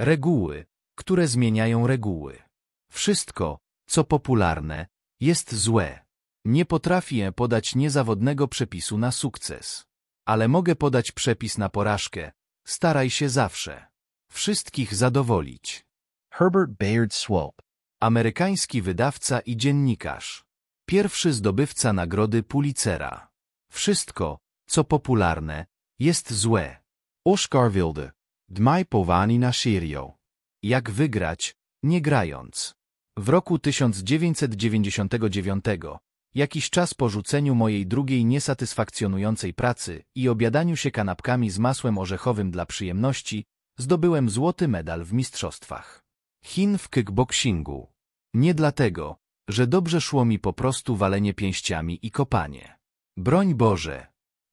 Reguły, które zmieniają reguły. Wszystko, co popularne, jest złe. Nie potrafię podać niezawodnego przepisu na sukces, ale mogę podać przepis na porażkę. Staraj się zawsze. Wszystkich zadowolić. Herbert Bayard Swap, amerykański wydawca i dziennikarz. Pierwszy zdobywca nagrody Pulitzera. Wszystko, co popularne, jest złe. Oscar Wilde, Dmaj powani na Shirio. Jak wygrać, nie grając. W roku 1999, jakiś czas po rzuceniu mojej drugiej niesatysfakcjonującej pracy i obiadaniu się kanapkami z masłem orzechowym dla przyjemności, zdobyłem złoty medal w mistrzostwach. Chin w kickboxingu. Nie dlatego, że dobrze szło mi po prostu walenie pięściami i kopanie. Broń Boże!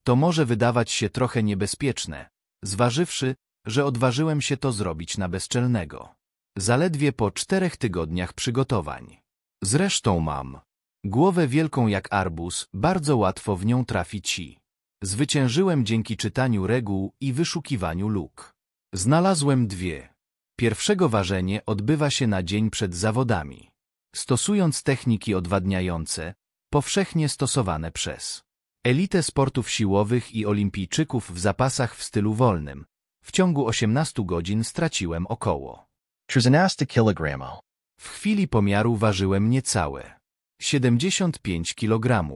To może wydawać się trochę niebezpieczne, zważywszy, że odważyłem się to zrobić na bezczelnego. Zaledwie po czterech tygodniach przygotowań. Zresztą mam. Głowę wielką jak arbuz, bardzo łatwo w nią trafi ci. Zwyciężyłem dzięki czytaniu reguł i wyszukiwaniu luk. Znalazłem dwie. Pierwszego ważenie odbywa się na dzień przed zawodami. Stosując techniki odwadniające, powszechnie stosowane przez elitę sportów siłowych i olimpijczyków w zapasach w stylu wolnym, w ciągu 18 godzin straciłem około W chwili pomiaru ważyłem niecałe 75 kg.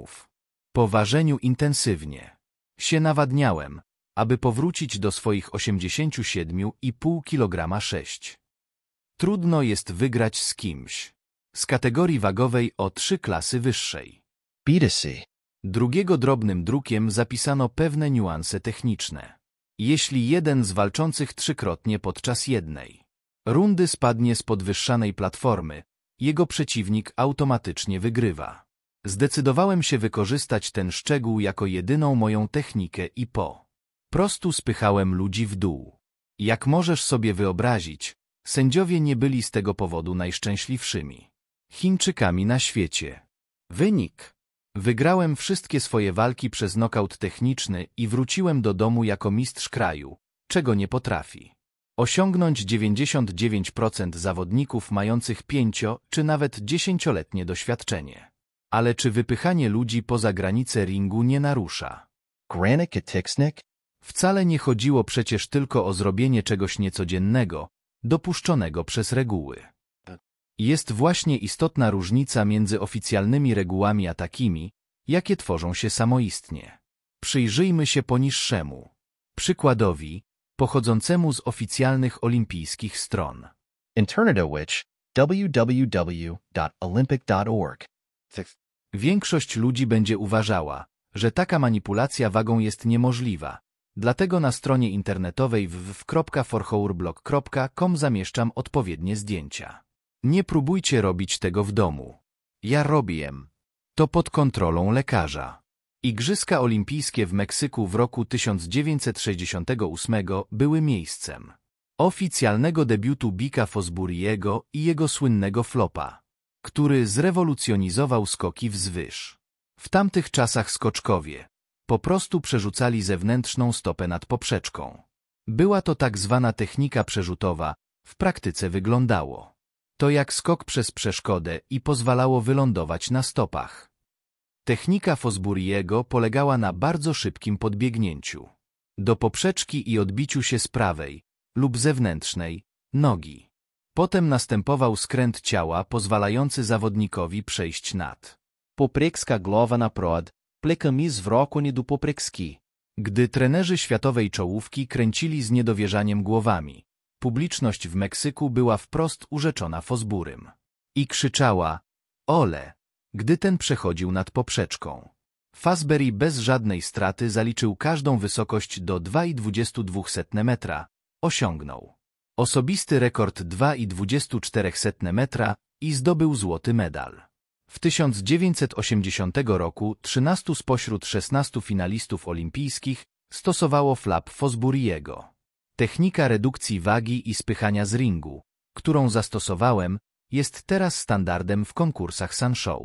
Po ważeniu intensywnie się nawadniałem, aby powrócić do swoich 87,5 kg 6. Trudno jest wygrać z kimś z kategorii wagowej o 3 klasy wyższej. B2C. Drugiego drobnym drukiem zapisano pewne niuanse techniczne jeśli jeden z walczących trzykrotnie podczas jednej rundy spadnie z podwyższanej platformy, jego przeciwnik automatycznie wygrywa. Zdecydowałem się wykorzystać ten szczegół jako jedyną moją technikę i po prostu spychałem ludzi w dół. Jak możesz sobie wyobrazić, sędziowie nie byli z tego powodu najszczęśliwszymi Chińczykami na świecie. Wynik Wygrałem wszystkie swoje walki przez nokaut techniczny i wróciłem do domu jako mistrz kraju, czego nie potrafi. Osiągnąć 99% zawodników mających pięcio czy nawet dziesięcioletnie doświadczenie. Ale czy wypychanie ludzi poza granice ringu nie narusza? Wcale nie chodziło przecież tylko o zrobienie czegoś niecodziennego, dopuszczonego przez reguły. Jest właśnie istotna różnica między oficjalnymi regułami a takimi, jakie tworzą się samoistnie. Przyjrzyjmy się poniższemu. Przykładowi, pochodzącemu z oficjalnych olimpijskich stron. Internet which www.olympic.org Większość ludzi będzie uważała, że taka manipulacja wagą jest niemożliwa. Dlatego na stronie internetowej www.forhourblog.com zamieszczam odpowiednie zdjęcia. Nie próbujcie robić tego w domu. Ja robiłem. To pod kontrolą lekarza. Igrzyska Olimpijskie w Meksyku w roku 1968 były miejscem oficjalnego debiutu Bika Fosburiego i jego słynnego flopa, który zrewolucjonizował skoki wzwyż. W tamtych czasach skoczkowie po prostu przerzucali zewnętrzną stopę nad poprzeczką. Była to tak zwana technika przerzutowa, w praktyce wyglądało to jak skok przez przeszkodę i pozwalało wylądować na stopach. Technika Fosburiego polegała na bardzo szybkim podbiegnięciu. Do poprzeczki i odbiciu się z prawej lub zewnętrznej nogi. Potem następował skręt ciała pozwalający zawodnikowi przejść nad. Poprekska głowa na prod, plekami zwrokoni do poprekski. Gdy trenerzy światowej czołówki kręcili z niedowierzaniem głowami, Publiczność w Meksyku była wprost urzeczona Fosburym. I krzyczała, ole, gdy ten przechodził nad poprzeczką. Fosbury bez żadnej straty zaliczył każdą wysokość do 2,22 metra. Osiągnął osobisty rekord 2,24 metra i zdobył złoty medal. W 1980 roku 13 spośród 16 finalistów olimpijskich stosowało flap Fosburiego. Technika redukcji wagi i spychania z ringu, którą zastosowałem, jest teraz standardem w konkursach Show.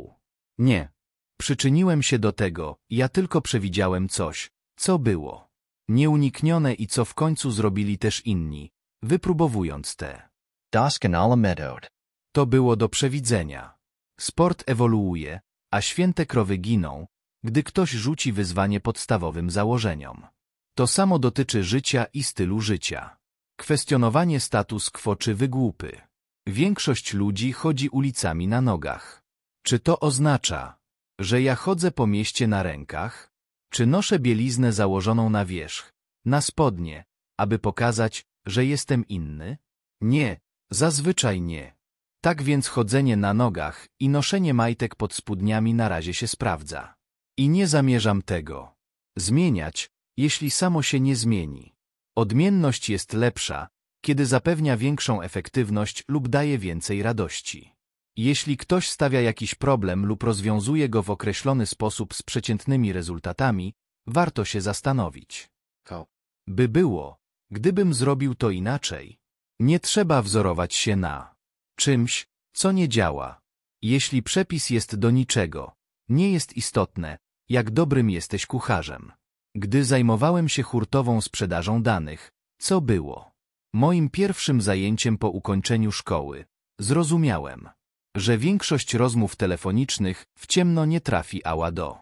Nie. Przyczyniłem się do tego, ja tylko przewidziałem coś, co było. Nieuniknione i co w końcu zrobili też inni, wypróbowując te. To było do przewidzenia. Sport ewoluuje, a święte krowy giną, gdy ktoś rzuci wyzwanie podstawowym założeniom. To samo dotyczy życia i stylu życia. Kwestionowanie status quo czy wygłupy. Większość ludzi chodzi ulicami na nogach. Czy to oznacza, że ja chodzę po mieście na rękach? Czy noszę bieliznę założoną na wierzch, na spodnie, aby pokazać, że jestem inny? Nie, zazwyczaj nie. Tak więc chodzenie na nogach i noszenie majtek pod spódniami na razie się sprawdza. I nie zamierzam tego zmieniać, jeśli samo się nie zmieni. Odmienność jest lepsza, kiedy zapewnia większą efektywność lub daje więcej radości. Jeśli ktoś stawia jakiś problem lub rozwiązuje go w określony sposób z przeciętnymi rezultatami, warto się zastanowić. By było, gdybym zrobił to inaczej. Nie trzeba wzorować się na czymś, co nie działa. Jeśli przepis jest do niczego, nie jest istotne, jak dobrym jesteś kucharzem gdy zajmowałem się hurtową sprzedażą danych, co było moim pierwszym zajęciem po ukończeniu szkoły, zrozumiałem, że większość rozmów telefonicznych w ciemno nie ała do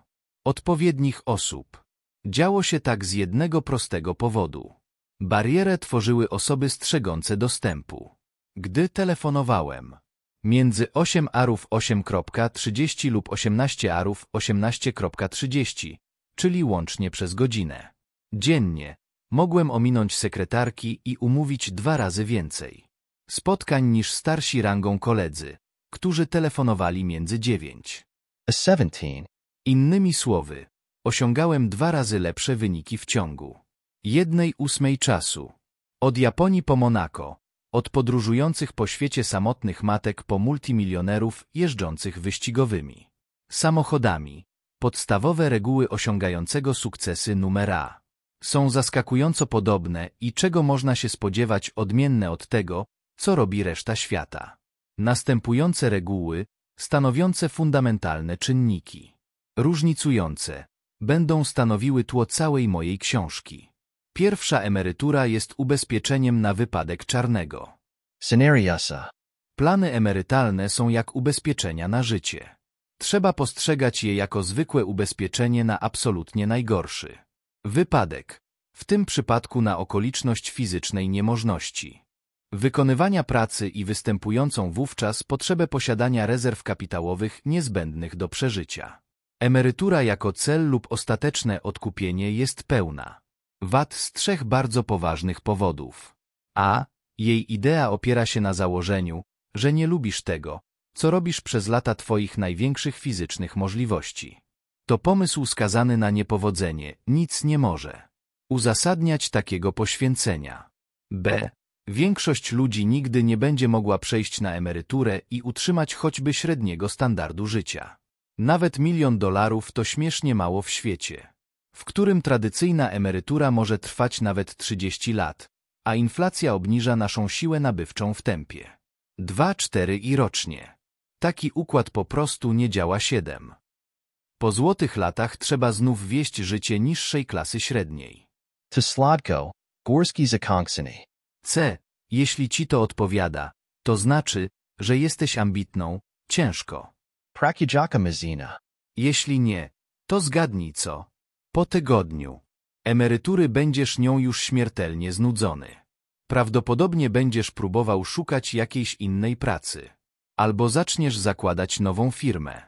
odpowiednich osób. Działo się tak z jednego prostego powodu. Barierę tworzyły osoby strzegące dostępu. Gdy telefonowałem, między 8 arów 8.30 lub 18 arów 18.30, czyli łącznie przez godzinę. Dziennie mogłem ominąć sekretarki i umówić dwa razy więcej spotkań niż starsi rangą koledzy, którzy telefonowali między dziewięć a Innymi słowy, osiągałem dwa razy lepsze wyniki w ciągu jednej ósmej czasu. Od Japonii po Monako, od podróżujących po świecie samotnych matek po multimilionerów jeżdżących wyścigowymi samochodami, Podstawowe reguły osiągającego sukcesy numera są zaskakująco podobne i czego można się spodziewać odmienne od tego, co robi reszta świata. Następujące reguły, stanowiące fundamentalne czynniki, różnicujące, będą stanowiły tło całej mojej książki. Pierwsza emerytura jest ubezpieczeniem na wypadek czarnego. Scenariusa. Plany emerytalne są jak ubezpieczenia na życie. Trzeba postrzegać je jako zwykłe ubezpieczenie na absolutnie najgorszy wypadek, w tym przypadku na okoliczność fizycznej niemożności wykonywania pracy i występującą wówczas potrzebę posiadania rezerw kapitałowych niezbędnych do przeżycia. Emerytura jako cel lub ostateczne odkupienie jest pełna wad z trzech bardzo poważnych powodów. A. Jej idea opiera się na założeniu, że nie lubisz tego, co robisz przez lata Twoich największych fizycznych możliwości. To pomysł skazany na niepowodzenie, nic nie może uzasadniać takiego poświęcenia. B. Większość ludzi nigdy nie będzie mogła przejść na emeryturę i utrzymać choćby średniego standardu życia. Nawet milion dolarów to śmiesznie mało w świecie, w którym tradycyjna emerytura może trwać nawet 30 lat, a inflacja obniża naszą siłę nabywczą w tempie 2-4 i rocznie. Taki układ po prostu nie działa siedem. Po złotych latach trzeba znów wieść życie niższej klasy średniej. To Sladko, Górski zakończony. C. Jeśli ci to odpowiada, to znaczy, że jesteś ambitną, ciężko. Prakidziaka mizina. Jeśli nie, to zgadnij co. Po tygodniu. Emerytury będziesz nią już śmiertelnie znudzony. Prawdopodobnie będziesz próbował szukać jakiejś innej pracy albo zaczniesz zakładać nową firmę.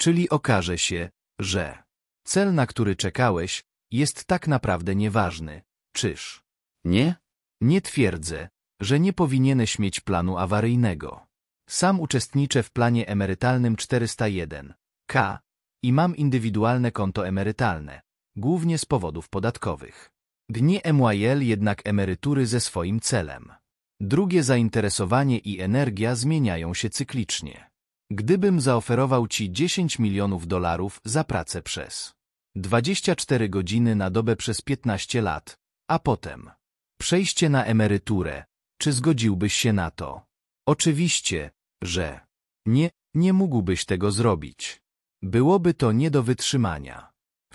Czyli okaże się, że cel, na który czekałeś, jest tak naprawdę nieważny, czyż? Nie? Nie twierdzę, że nie powinieneś mieć planu awaryjnego. Sam uczestniczę w planie emerytalnym 401k i mam indywidualne konto emerytalne, głównie z powodów podatkowych. Dni MYL jednak emerytury ze swoim celem. Drugie zainteresowanie i energia zmieniają się cyklicznie. Gdybym zaoferował Ci 10 milionów dolarów za pracę przez 24 godziny na dobę przez 15 lat, a potem przejście na emeryturę, czy zgodziłbyś się na to? Oczywiście, że nie, nie mógłbyś tego zrobić. Byłoby to nie do wytrzymania.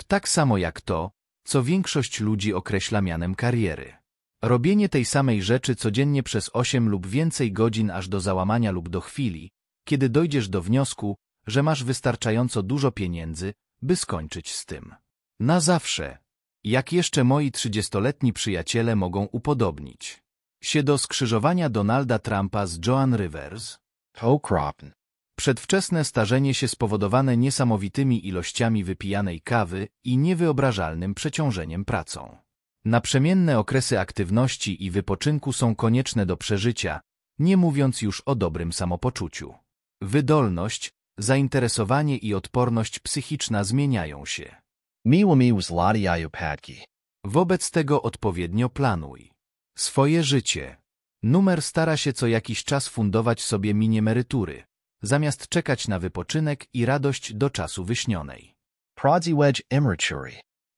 Tak samo jak to, co większość ludzi określa mianem kariery. Robienie tej samej rzeczy codziennie przez 8 lub więcej godzin aż do załamania lub do chwili, kiedy dojdziesz do wniosku, że masz wystarczająco dużo pieniędzy, by skończyć z tym. Na zawsze. Jak jeszcze moi 30-letni przyjaciele mogą upodobnić się do skrzyżowania Donalda Trumpa z Joan Rivers? Okropne. Przedwczesne starzenie się spowodowane niesamowitymi ilościami wypijanej kawy i niewyobrażalnym przeciążeniem pracą. Naprzemienne okresy aktywności i wypoczynku są konieczne do przeżycia, nie mówiąc już o dobrym samopoczuciu. Wydolność, zainteresowanie i odporność psychiczna zmieniają się. Miło mi uzladiają padki. Wobec tego odpowiednio planuj. Swoje życie. Numer stara się co jakiś czas fundować sobie mini emerytury, zamiast czekać na wypoczynek i radość do czasu wyśnionej. Prodziwedź emerytury.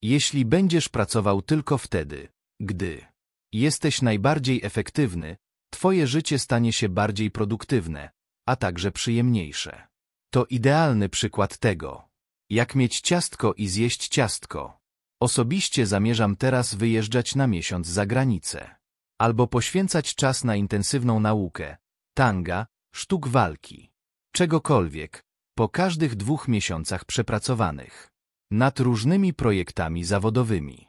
Jeśli będziesz pracował tylko wtedy, gdy jesteś najbardziej efektywny, Twoje życie stanie się bardziej produktywne, a także przyjemniejsze. To idealny przykład tego, jak mieć ciastko i zjeść ciastko. Osobiście zamierzam teraz wyjeżdżać na miesiąc za granicę. Albo poświęcać czas na intensywną naukę, tanga, sztuk walki, czegokolwiek, po każdych dwóch miesiącach przepracowanych nad różnymi projektami zawodowymi.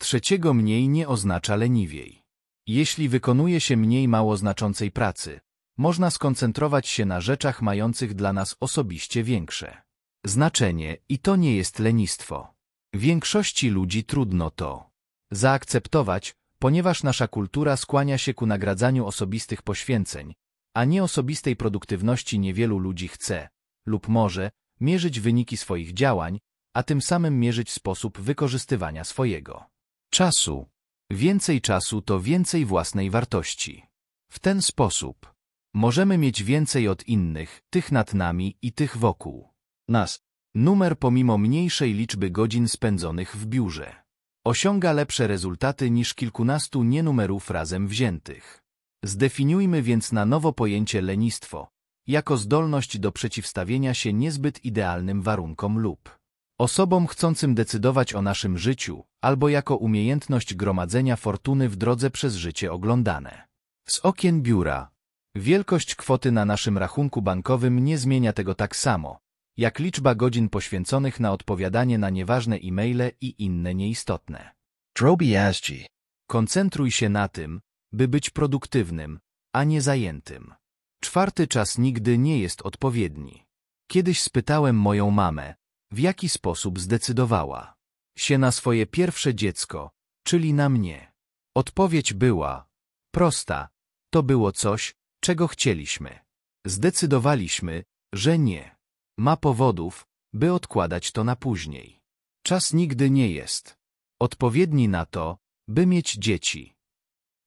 Trzeciego mniej nie oznacza leniwiej. Jeśli wykonuje się mniej mało znaczącej pracy, można skoncentrować się na rzeczach mających dla nas osobiście większe znaczenie i to nie jest lenistwo. Większości ludzi trudno to zaakceptować, ponieważ nasza kultura skłania się ku nagradzaniu osobistych poświęceń, a nie osobistej produktywności niewielu ludzi chce lub może mierzyć wyniki swoich działań, a tym samym mierzyć sposób wykorzystywania swojego czasu. Więcej czasu to więcej własnej wartości. W ten sposób możemy mieć więcej od innych, tych nad nami i tych wokół nas. Numer pomimo mniejszej liczby godzin spędzonych w biurze osiąga lepsze rezultaty niż kilkunastu nienumerów razem wziętych. Zdefiniujmy więc na nowo pojęcie lenistwo jako zdolność do przeciwstawienia się niezbyt idealnym warunkom lub Osobom chcącym decydować o naszym życiu, albo jako umiejętność gromadzenia fortuny w drodze przez życie oglądane. Z okien biura. Wielkość kwoty na naszym rachunku bankowym nie zmienia tego tak samo, jak liczba godzin poświęconych na odpowiadanie na nieważne e-maile i inne nieistotne. Drobiazgi. Koncentruj się na tym, by być produktywnym, a nie zajętym. Czwarty czas nigdy nie jest odpowiedni. Kiedyś spytałem moją mamę, w jaki sposób zdecydowała się na swoje pierwsze dziecko, czyli na mnie. Odpowiedź była prosta. To było coś, czego chcieliśmy. Zdecydowaliśmy, że nie. Ma powodów, by odkładać to na później. Czas nigdy nie jest odpowiedni na to, by mieć dzieci.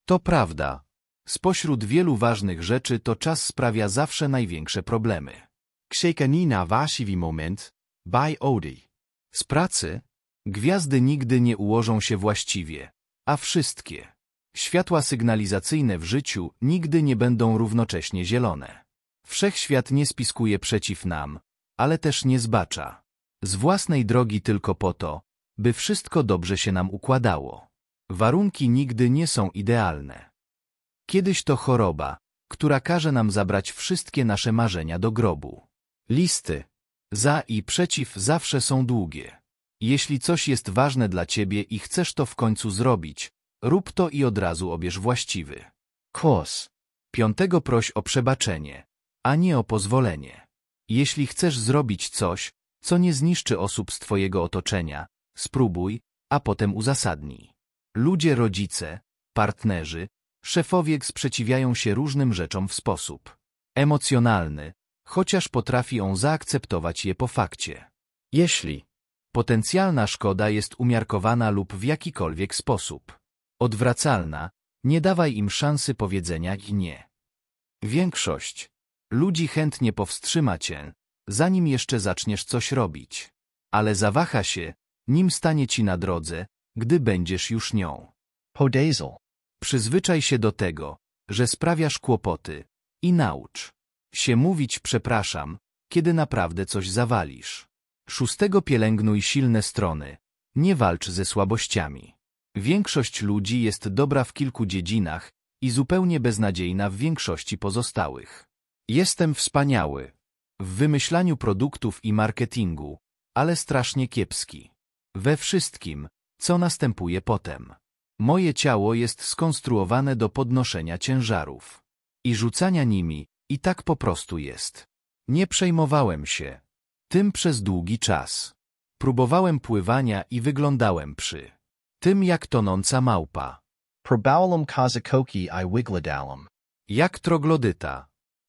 To prawda. Spośród wielu ważnych rzeczy to czas sprawia zawsze największe problemy. Zeker niet na moment, by Odi. Z pracy gwiazdy nigdy nie ułożą się właściwie, a wszystkie światła sygnalizacyjne w życiu nigdy nie będą równocześnie zielone. Wszechświat nie spiskuje przeciw nam, ale też nie zbacza. Z własnej drogi tylko po to, by wszystko dobrze się nam układało. Warunki nigdy nie są idealne. Kiedyś to choroba, która każe nam zabrać wszystkie nasze marzenia do grobu. Listy, za i przeciw zawsze są długie. Jeśli coś jest ważne dla ciebie i chcesz to w końcu zrobić, rób to i od razu obierz właściwy. Kos. Piątego proś o przebaczenie, a nie o pozwolenie. Jeśli chcesz zrobić coś, co nie zniszczy osób z twojego otoczenia, spróbuj, a potem uzasadnij. Ludzie, rodzice, partnerzy, szefowie sprzeciwiają się różnym rzeczom w sposób emocjonalny, chociaż potrafi on zaakceptować je po fakcie. Jeśli potencjalna szkoda jest umiarkowana lub w jakikolwiek sposób odwracalna, nie dawaj im szansy powiedzenia nie. Większość ludzi chętnie powstrzyma cię, zanim jeszcze zaczniesz coś robić, ale zawaha się, nim stanie ci na drodze, gdy będziesz już nią. Podazel. Przyzwyczaj się do tego, że sprawiasz kłopoty i naucz się mówić przepraszam, kiedy naprawdę coś zawalisz. Szóstego pielęgnuj silne strony. Nie walcz ze słabościami. Większość ludzi jest dobra w kilku dziedzinach i zupełnie beznadziejna w większości pozostałych. Jestem wspaniały. W wymyślaniu produktów i marketingu, ale strasznie kiepski. We wszystkim, co następuje potem. Moje ciało jest skonstruowane do podnoszenia ciężarów i rzucania nimi, i tak po prostu jest. Nie przejmowałem się. Tym przez długi czas. Próbowałem pływania i wyglądałem przy tym jak tonąca małpa. Probałem kazakoki i wygladałem. Jak troglodyta.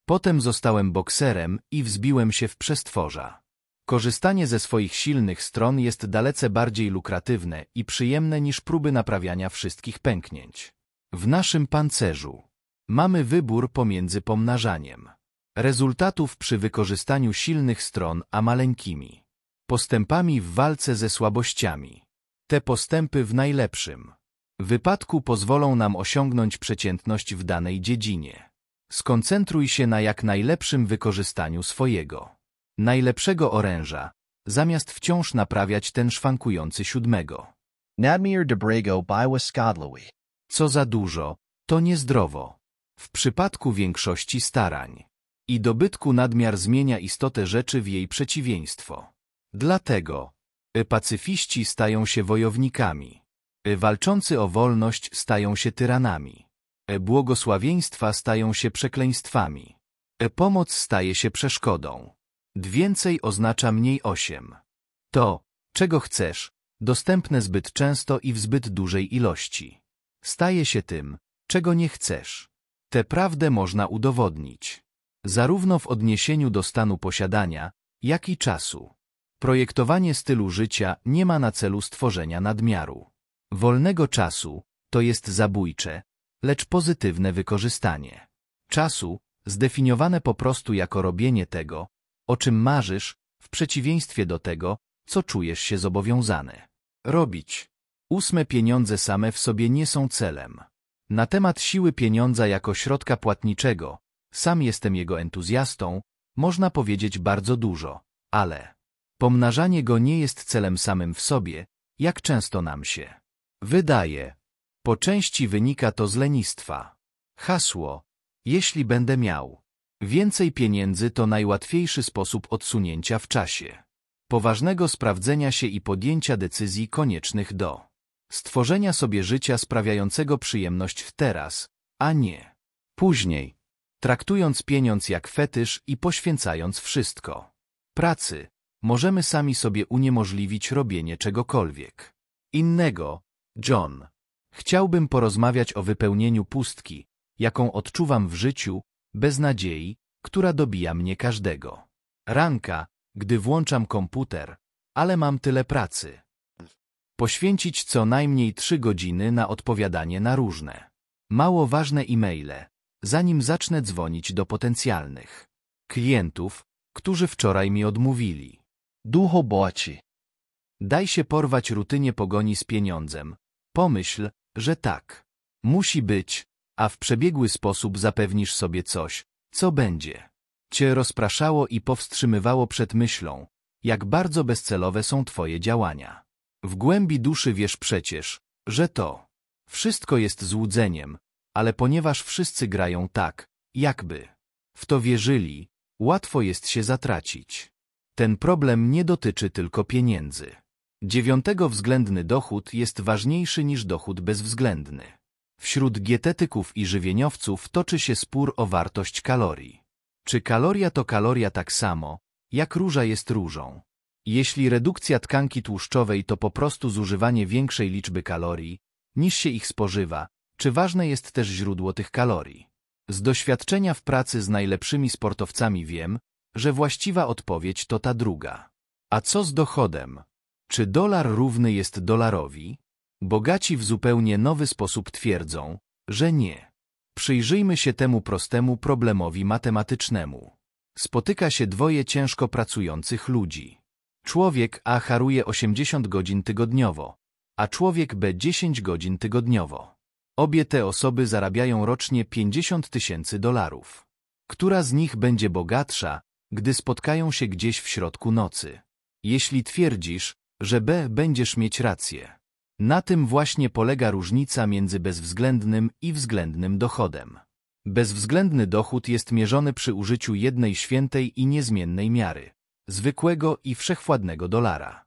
Potem zostałem bokserem i wzbiłem się w przestworza. Korzystanie ze swoich silnych stron jest dalece bardziej lukratywne i przyjemne niż próby naprawiania wszystkich pęknięć. W naszym pancerzu Mamy wybór pomiędzy pomnażaniem rezultatów przy wykorzystaniu silnych stron a maleńkimi postępami w walce ze słabościami. Te postępy w najlepszym wypadku pozwolą nam osiągnąć przeciętność w danej dziedzinie. Skoncentruj się na jak najlepszym wykorzystaniu swojego najlepszego oręża, zamiast wciąż naprawiać ten szwankujący siódmego. Nadmir dobrego biła skadlowy. Co za dużo, to niezdrowo. W przypadku większości starań i dobytku nadmiar zmienia istotę rzeczy w jej przeciwieństwo. Dlatego y pacyfiści stają się wojownikami, y walczący o wolność stają się tyranami, y błogosławieństwa stają się przekleństwami, pomoc staje się przeszkodą. Więcej oznacza mniej osiem. To, czego chcesz, dostępne zbyt często i w zbyt dużej ilości, staje się tym, czego nie chcesz. Tę prawdę można udowodnić. Zarówno w odniesieniu do stanu posiadania, jak i czasu. Projektowanie stylu życia nie ma na celu stworzenia nadmiaru. Wolnego czasu to jest zabójcze, lecz pozytywne wykorzystanie. Czasu, zdefiniowane po prostu jako robienie tego, o czym marzysz, w przeciwieństwie do tego, co czujesz się zobowiązany. Robić. Ósme pieniądze same w sobie nie są celem. Na temat siły pieniądza jako środka płatniczego, sam jestem jego entuzjastą, można powiedzieć bardzo dużo, ale pomnażanie go nie jest celem samym w sobie, jak często nam się wydaje. Po części wynika to z lenistwa. Hasło, jeśli będę miał więcej pieniędzy to najłatwiejszy sposób odsunięcia w czasie poważnego sprawdzenia się i podjęcia decyzji koniecznych do stworzenia sobie życia sprawiającego przyjemność w teraz, a nie później, traktując pieniądz jak fetysz i poświęcając wszystko. Pracy możemy sami sobie uniemożliwić robienie czegokolwiek. Innego, John. Chciałbym porozmawiać o wypełnieniu pustki, jaką odczuwam w życiu, bez nadziei, która dobija mnie każdego. Ranka, gdy włączam komputer, ale mam tyle pracy. Poświęcić co najmniej 3 godziny na odpowiadanie na różne mało ważne e-maile, zanim zacznę dzwonić do potencjalnych klientów, którzy wczoraj mi odmówili. Ducho boci. Daj się porwać rutynie pogoni z pieniądzem. Pomyśl, że tak. Musi być, a w przebiegły sposób zapewnisz sobie coś, co będzie. Cię rozpraszało i powstrzymywało przed myślą, jak bardzo bezcelowe są Twoje działania. W głębi duszy wiesz przecież, że to wszystko jest złudzeniem, ale ponieważ wszyscy grają tak, jakby w to wierzyli, łatwo jest się zatracić. Ten problem nie dotyczy tylko pieniędzy. Dziewiątego względny dochód jest ważniejszy niż dochód bezwzględny. Wśród dietetyków i żywieniowców toczy się spór o wartość kalorii. Czy kaloria to kaloria tak samo, jak róża jest różą? Jeśli redukcja tkanki tłuszczowej to po prostu zużywanie większej liczby kalorii, niż się ich spożywa, czy ważne jest też źródło tych kalorii? Z doświadczenia w pracy z najlepszymi sportowcami wiem, że właściwa odpowiedź to ta druga. A co z dochodem? Czy dolar równy jest dolarowi? Bogaci w zupełnie nowy sposób twierdzą, że nie. Przyjrzyjmy się temu prostemu problemowi matematycznemu. Spotyka się dwoje ciężko pracujących ludzi. Człowiek A haruje 80 godzin tygodniowo, a człowiek B 10 godzin tygodniowo. Obie te osoby zarabiają rocznie 50 tysięcy dolarów. Która z nich będzie bogatsza, gdy spotkają się gdzieś w środku nocy? Jeśli twierdzisz, że B będziesz mieć rację. Na tym właśnie polega różnica między bezwzględnym i względnym dochodem. Bezwzględny dochód jest mierzony przy użyciu jednej świętej i niezmiennej miary, zwykłego i wszechwładnego dolara.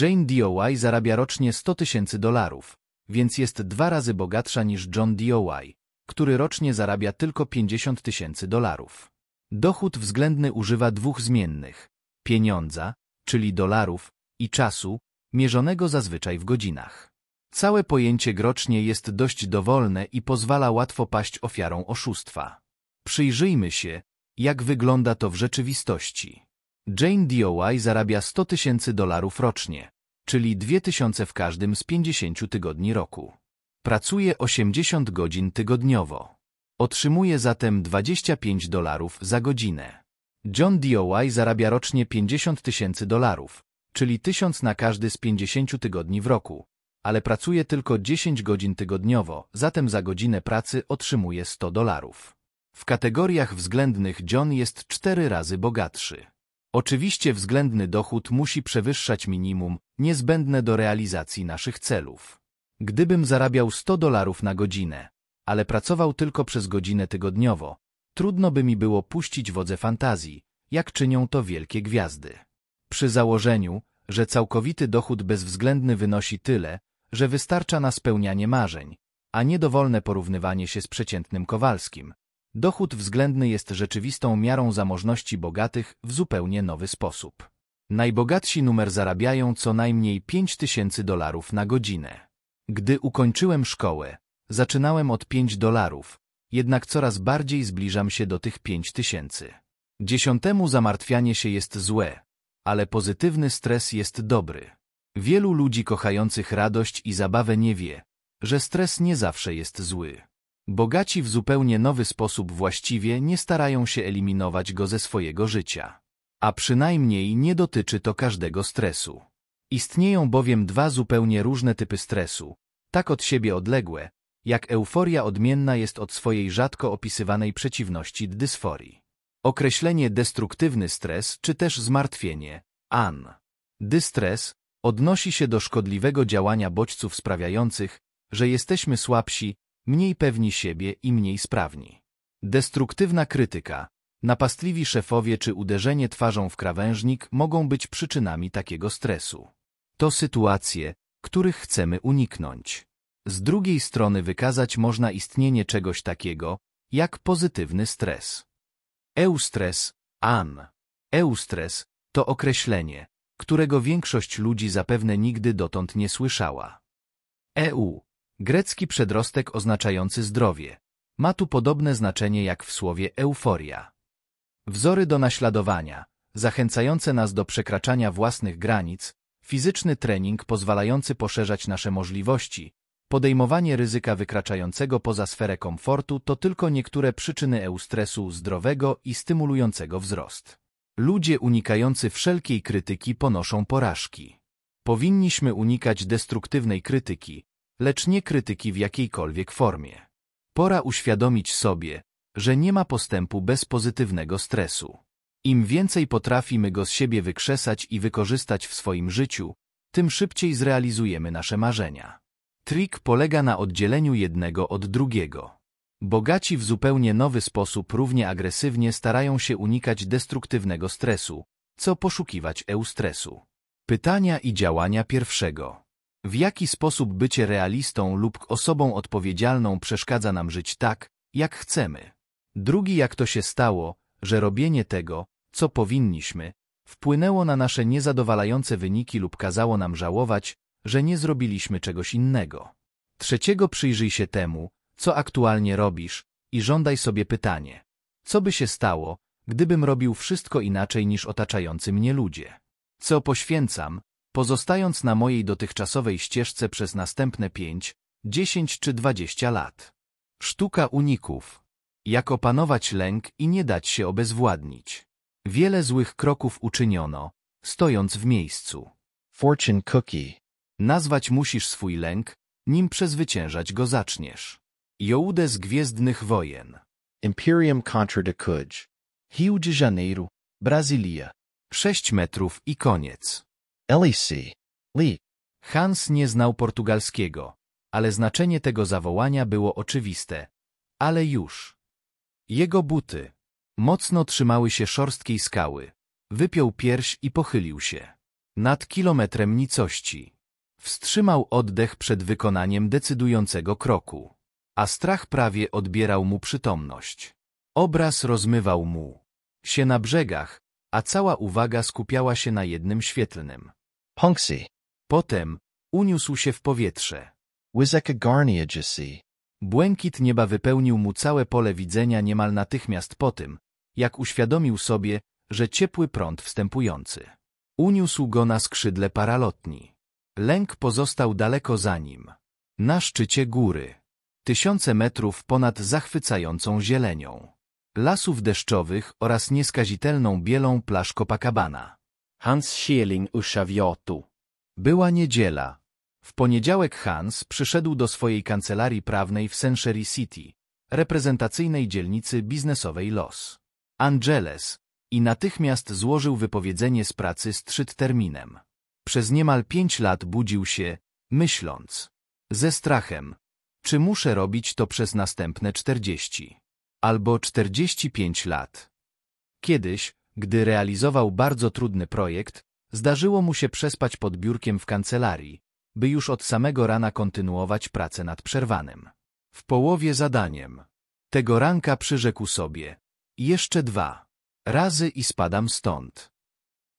Jane DOY zarabia rocznie 100 tysięcy dolarów, więc jest dwa razy bogatsza niż John DOY, który rocznie zarabia tylko 50 tysięcy dolarów. Dochód względny używa dwóch zmiennych – pieniądza, czyli dolarów, i czasu, mierzonego zazwyczaj w godzinach. Całe pojęcie grocznie jest dość dowolne i pozwala łatwo paść ofiarą oszustwa. Przyjrzyjmy się, jak wygląda to w rzeczywistości. Jane DOI zarabia 100 tysięcy dolarów rocznie, czyli 2000 w każdym z 50 tygodni roku. Pracuje 80 godzin tygodniowo. Otrzymuje zatem 25 dolarów za godzinę. John DOI zarabia rocznie 50 tysięcy dolarów, czyli 1000 na każdy z 50 tygodni w roku, ale pracuje tylko 10 godzin tygodniowo, zatem za godzinę pracy otrzymuje 100 dolarów. W kategoriach względnych John jest 4 razy bogatszy. Oczywiście względny dochód musi przewyższać minimum niezbędne do realizacji naszych celów. Gdybym zarabiał 100 dolarów na godzinę, ale pracował tylko przez godzinę tygodniowo, trudno by mi było puścić wodze fantazji, jak czynią to wielkie gwiazdy. Przy założeniu, że całkowity dochód bezwzględny wynosi tyle, że wystarcza na spełnianie marzeń, a niedowolne porównywanie się z przeciętnym Kowalskim, Dochód względny jest rzeczywistą miarą zamożności bogatych w zupełnie nowy sposób. Najbogatsi numer zarabiają co najmniej 5 tysięcy dolarów na godzinę. Gdy ukończyłem szkołę, zaczynałem od 5 dolarów, jednak coraz bardziej zbliżam się do tych 5 tysięcy. Dziesiątemu zamartwianie się jest złe, ale pozytywny stres jest dobry. Wielu ludzi kochających radość i zabawę nie wie, że stres nie zawsze jest zły. Bogaci w zupełnie nowy sposób właściwie nie starają się eliminować go ze swojego życia. A przynajmniej nie dotyczy to każdego stresu. Istnieją bowiem dwa zupełnie różne typy stresu, tak od siebie odległe, jak euforia odmienna jest od swojej rzadko opisywanej przeciwności dysforii. Określenie destruktywny stres czy też zmartwienie, an. Dystres odnosi się do szkodliwego działania bodźców sprawiających, że jesteśmy słabsi, mniej pewni siebie i mniej sprawni. Destruktywna krytyka, napastliwi szefowie czy uderzenie twarzą w krawężnik mogą być przyczynami takiego stresu. To sytuacje, których chcemy uniknąć. Z drugiej strony wykazać można istnienie czegoś takiego, jak pozytywny stres. Eustres, an. Eustres to określenie, którego większość ludzi zapewne nigdy dotąd nie słyszała. EU Grecki przedrostek oznaczający zdrowie. Ma tu podobne znaczenie jak w słowie euforia. Wzory do naśladowania, zachęcające nas do przekraczania własnych granic, fizyczny trening pozwalający poszerzać nasze możliwości, podejmowanie ryzyka wykraczającego poza sferę komfortu to tylko niektóre przyczyny eustresu zdrowego i stymulującego wzrost. Ludzie unikający wszelkiej krytyki ponoszą porażki. Powinniśmy unikać destruktywnej krytyki, lecz nie krytyki w jakiejkolwiek formie. Pora uświadomić sobie, że nie ma postępu bez pozytywnego stresu. Im więcej potrafimy go z siebie wykrzesać i wykorzystać w swoim życiu, tym szybciej zrealizujemy nasze marzenia. Trik polega na oddzieleniu jednego od drugiego. Bogaci w zupełnie nowy sposób równie agresywnie starają się unikać destruktywnego stresu, co poszukiwać eustresu. Pytania i działania pierwszego w jaki sposób bycie realistą lub osobą odpowiedzialną przeszkadza nam żyć tak, jak chcemy. Drugi, jak to się stało, że robienie tego, co powinniśmy, wpłynęło na nasze niezadowalające wyniki lub kazało nam żałować, że nie zrobiliśmy czegoś innego. Trzeciego, przyjrzyj się temu, co aktualnie robisz i żądaj sobie pytanie, co by się stało, gdybym robił wszystko inaczej niż otaczający mnie ludzie. Co poświęcam, pozostając na mojej dotychczasowej ścieżce przez następne 5, 10 czy 20 lat. Sztuka uników. Jak opanować lęk i nie dać się obezwładnić. Wiele złych kroków uczyniono, stojąc w miejscu. Fortune cookie. Nazwać musisz swój lęk, nim przezwyciężać go zaczniesz. Joude z Gwiezdnych Wojen. Imperium contra Decudge. Rio de Janeiro, Brasilia. Sześć metrów i koniec. LEC, Lee. Hans nie znał portugalskiego, ale znaczenie tego zawołania było oczywiste. Ale już. Jego buty mocno trzymały się szorstkiej skały. Wypiął pierś i pochylił się. Nad kilometrem nicości. Wstrzymał oddech przed wykonaniem decydującego kroku. A strach prawie odbierał mu przytomność. Obraz rozmywał mu się na brzegach, a cała uwaga skupiała się na jednym świetlnym. Punksy. Potem uniósł się w powietrze. Łyzek garnia jesi. Błękit nieba wypełnił mu całe pole widzenia niemal natychmiast po tym, jak uświadomił sobie, że ciepły prąd wstępujący. Uniósł go na skrzydle paralotni. Lęk pozostał daleko za nim. Na szczycie góry. Tysiące metrów ponad zachwycającą zielenią. Lasów deszczowych oraz nieskazitelną bielą plaż Copacabana. Hans Schieling uszawiatu. Była niedziela. W poniedziałek Hans przyszedł do swojej kancelarii prawnej w Century City, reprezentacyjnej dzielnicy biznesowej Los Angeles, i natychmiast złożył wypowiedzenie z pracy z trzy terminem. Przez niemal pięć lat budził się, myśląc, ze strachem, czy muszę robić to przez następne 40 albo 45 lat. Kiedyś, gdy realizował bardzo trudny projekt, zdarzyło mu się przespać pod biurkiem w kancelarii, by już od samego rana kontynuować pracę nad przerwanym. W połowie zadaniem. Tego ranka przyrzekł sobie. Jeszcze dwa. Razy i spadam stąd.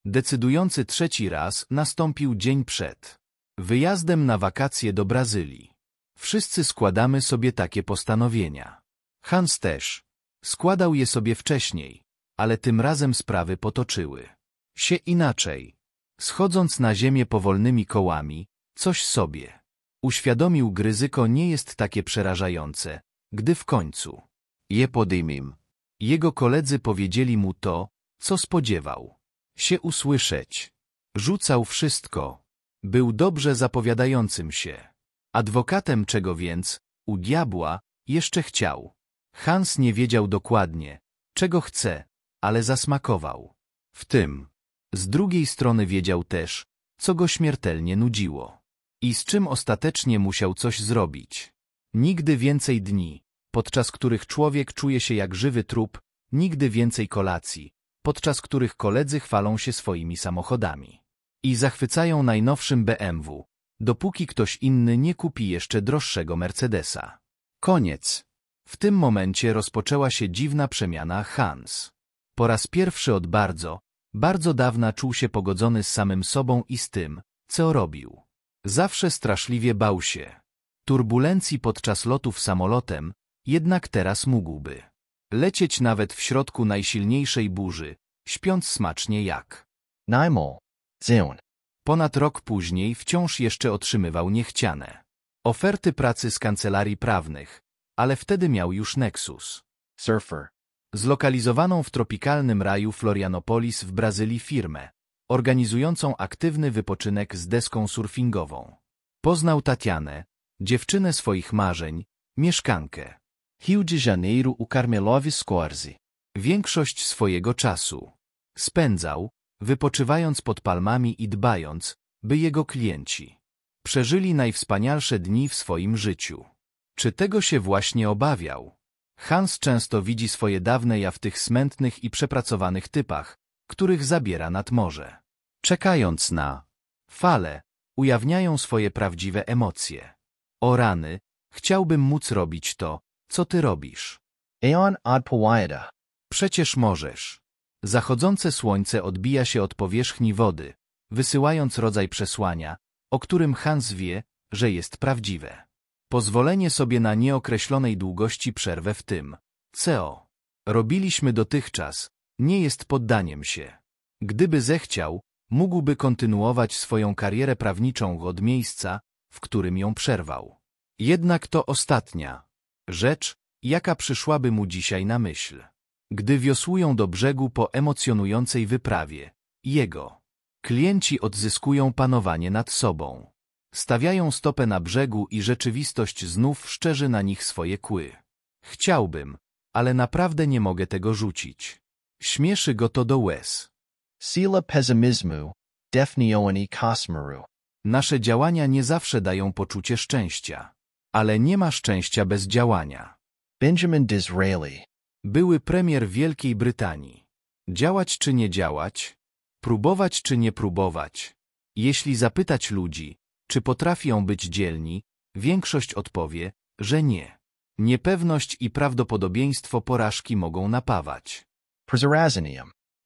Decydujący trzeci raz nastąpił dzień przed. Wyjazdem na wakacje do Brazylii. Wszyscy składamy sobie takie postanowienia. Hans też. Składał je sobie wcześniej, ale tym razem sprawy potoczyły się inaczej. Schodząc na ziemię powolnymi kołami, coś sobie uświadomił gryzyko nie jest takie przerażające, gdy w końcu je podymim. Jego koledzy powiedzieli mu to, co spodziewał się usłyszeć. Rzucał wszystko. Był dobrze zapowiadającym się. Adwokatem czego więc, u diabła, jeszcze chciał. Hans nie wiedział dokładnie, czego chce, ale zasmakował. W tym, z drugiej strony wiedział też, co go śmiertelnie nudziło i z czym ostatecznie musiał coś zrobić. Nigdy więcej dni, podczas których człowiek czuje się jak żywy trup, nigdy więcej kolacji, podczas których koledzy chwalą się swoimi samochodami i zachwycają najnowszym BMW, dopóki ktoś inny nie kupi jeszcze droższego Mercedesa. Koniec. W tym momencie rozpoczęła się dziwna przemiana Hans. Po raz pierwszy od bardzo, bardzo dawna czuł się pogodzony z samym sobą i z tym, co robił. Zawsze straszliwie bał się. Turbulencji podczas lotów samolotem, jednak teraz mógłby. Lecieć nawet w środku najsilniejszej burzy, śpiąc smacznie jak. Najmo. Zeon. Ponad rok później wciąż jeszcze otrzymywał niechciane oferty pracy z kancelarii prawnych, ale wtedy miał już Nexus. Surfer zlokalizowaną w tropikalnym raju Florianopolis w Brazylii firmę, organizującą aktywny wypoczynek z deską surfingową. Poznał Tatianę, dziewczynę swoich marzeń, mieszkankę. Rio de Janeiro u Carmelowi Scorzi. Większość swojego czasu spędzał, wypoczywając pod palmami i dbając, by jego klienci przeżyli najwspanialsze dni w swoim życiu. Czy tego się właśnie obawiał? Hans często widzi swoje dawne ja w tych smętnych i przepracowanych typach, których zabiera nad morze. Czekając na fale, ujawniają swoje prawdziwe emocje. O rany, chciałbym móc robić to, co ty robisz. Eon ad powiada. Przecież możesz. Zachodzące słońce odbija się od powierzchni wody, wysyłając rodzaj przesłania, o którym Hans wie, że jest prawdziwe. Pozwolenie sobie na nieokreślonej długości przerwę w tym, co robiliśmy dotychczas, nie jest poddaniem się. Gdyby zechciał, mógłby kontynuować swoją karierę prawniczą od miejsca, w którym ją przerwał. Jednak to ostatnia rzecz, jaka przyszłaby mu dzisiaj na myśl. Gdy wiosłują do brzegu po emocjonującej wyprawie, jego klienci odzyskują panowanie nad sobą. Stawiają stopę na brzegu i rzeczywistość znów szczerzy na nich swoje kły. Chciałbym, ale naprawdę nie mogę tego rzucić. Śmieszy go to do łez. Sila pesymizmu, i kosmeru. Nasze działania nie zawsze dają poczucie szczęścia. Ale nie ma szczęścia bez działania. Benjamin Disraeli. Były premier Wielkiej Brytanii. Działać czy nie działać? Próbować czy nie próbować? Jeśli zapytać ludzi, czy potrafią być dzielni, większość odpowie, że nie. Niepewność i prawdopodobieństwo porażki mogą napawać.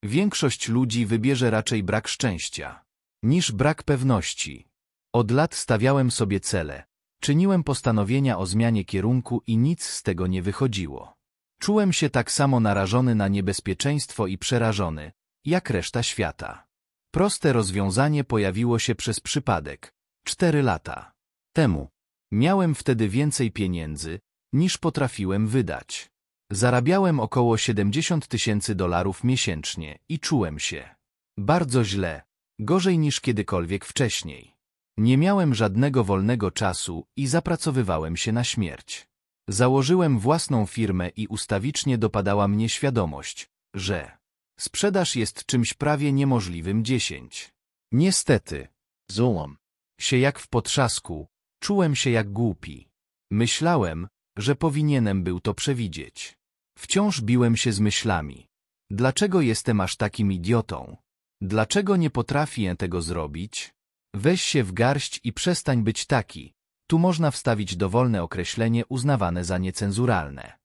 Większość ludzi wybierze raczej brak szczęścia niż brak pewności. Od lat stawiałem sobie cele, czyniłem postanowienia o zmianie kierunku i nic z tego nie wychodziło. Czułem się tak samo narażony na niebezpieczeństwo i przerażony, jak reszta świata. Proste rozwiązanie pojawiło się przez przypadek, Cztery lata temu miałem wtedy więcej pieniędzy, niż potrafiłem wydać. Zarabiałem około 70 tysięcy dolarów miesięcznie i czułem się bardzo źle, gorzej niż kiedykolwiek wcześniej. Nie miałem żadnego wolnego czasu i zapracowywałem się na śmierć. Założyłem własną firmę i ustawicznie dopadała mnie świadomość, że sprzedaż jest czymś prawie niemożliwym 10. Niestety, złom się jak w potrzasku, czułem się jak głupi. Myślałem, że powinienem był to przewidzieć. Wciąż biłem się z myślami. Dlaczego jestem aż takim idiotą? Dlaczego nie potrafię tego zrobić? Weź się w garść i przestań być taki. Tu można wstawić dowolne określenie uznawane za niecenzuralne.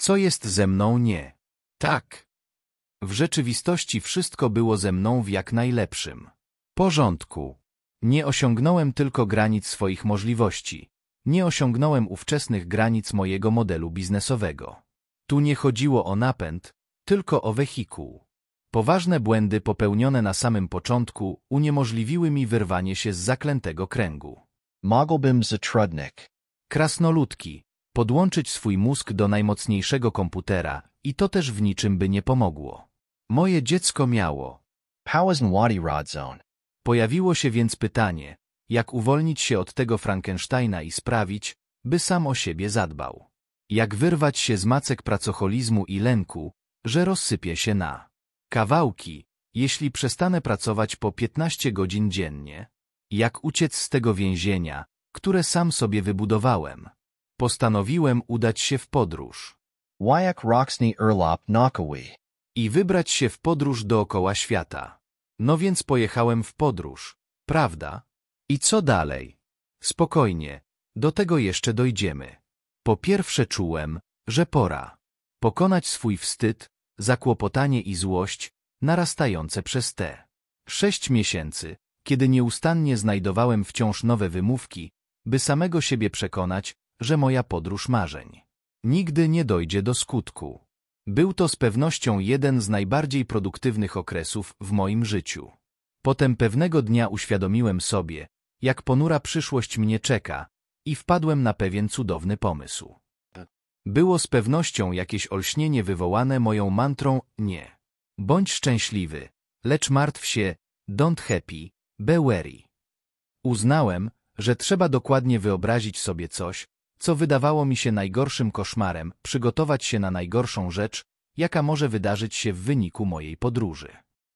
Co jest ze mną nie? Tak. W rzeczywistości wszystko było ze mną w jak najlepszym porządku. Nie osiągnąłem tylko granic swoich możliwości. Nie osiągnąłem ówczesnych granic mojego modelu biznesowego. Tu nie chodziło o napęd, tylko o wehikuł. Poważne błędy popełnione na samym początku uniemożliwiły mi wyrwanie się z zaklętego kręgu. Mogłbym zatrudnik. Krasnoludki. Podłączyć swój mózg do najmocniejszego komputera i to też w niczym by nie pomogło. Moje dziecko miało. Pausen Wadi Rodzone. Pojawiło się więc pytanie, jak uwolnić się od tego Frankensteina i sprawić, by sam o siebie zadbał. Jak wyrwać się z macek pracocholizmu i lęku, że rozsypie się na kawałki, jeśli przestanę pracować po 15 godzin dziennie? Jak uciec z tego więzienia, które sam sobie wybudowałem? Postanowiłem udać się w podróż. wyjak Roxny Urlop Nokawi. I wybrać się w podróż dookoła świata. No więc pojechałem w podróż, prawda? I co dalej? Spokojnie, do tego jeszcze dojdziemy. Po pierwsze czułem, że pora pokonać swój wstyd, zakłopotanie i złość, narastające przez te sześć miesięcy, kiedy nieustannie znajdowałem wciąż nowe wymówki, by samego siebie przekonać, że moja podróż marzeń nigdy nie dojdzie do skutku. Był to z pewnością jeden z najbardziej produktywnych okresów w moim życiu. Potem pewnego dnia uświadomiłem sobie, jak ponura przyszłość mnie czeka i wpadłem na pewien cudowny pomysł. Było z pewnością jakieś olśnienie wywołane moją mantrą nie. Bądź szczęśliwy, lecz martw się, don't happy, be wary. Uznałem, że trzeba dokładnie wyobrazić sobie coś, co wydawało mi się najgorszym koszmarem, przygotować się na najgorszą rzecz, jaka może wydarzyć się w wyniku mojej podróży.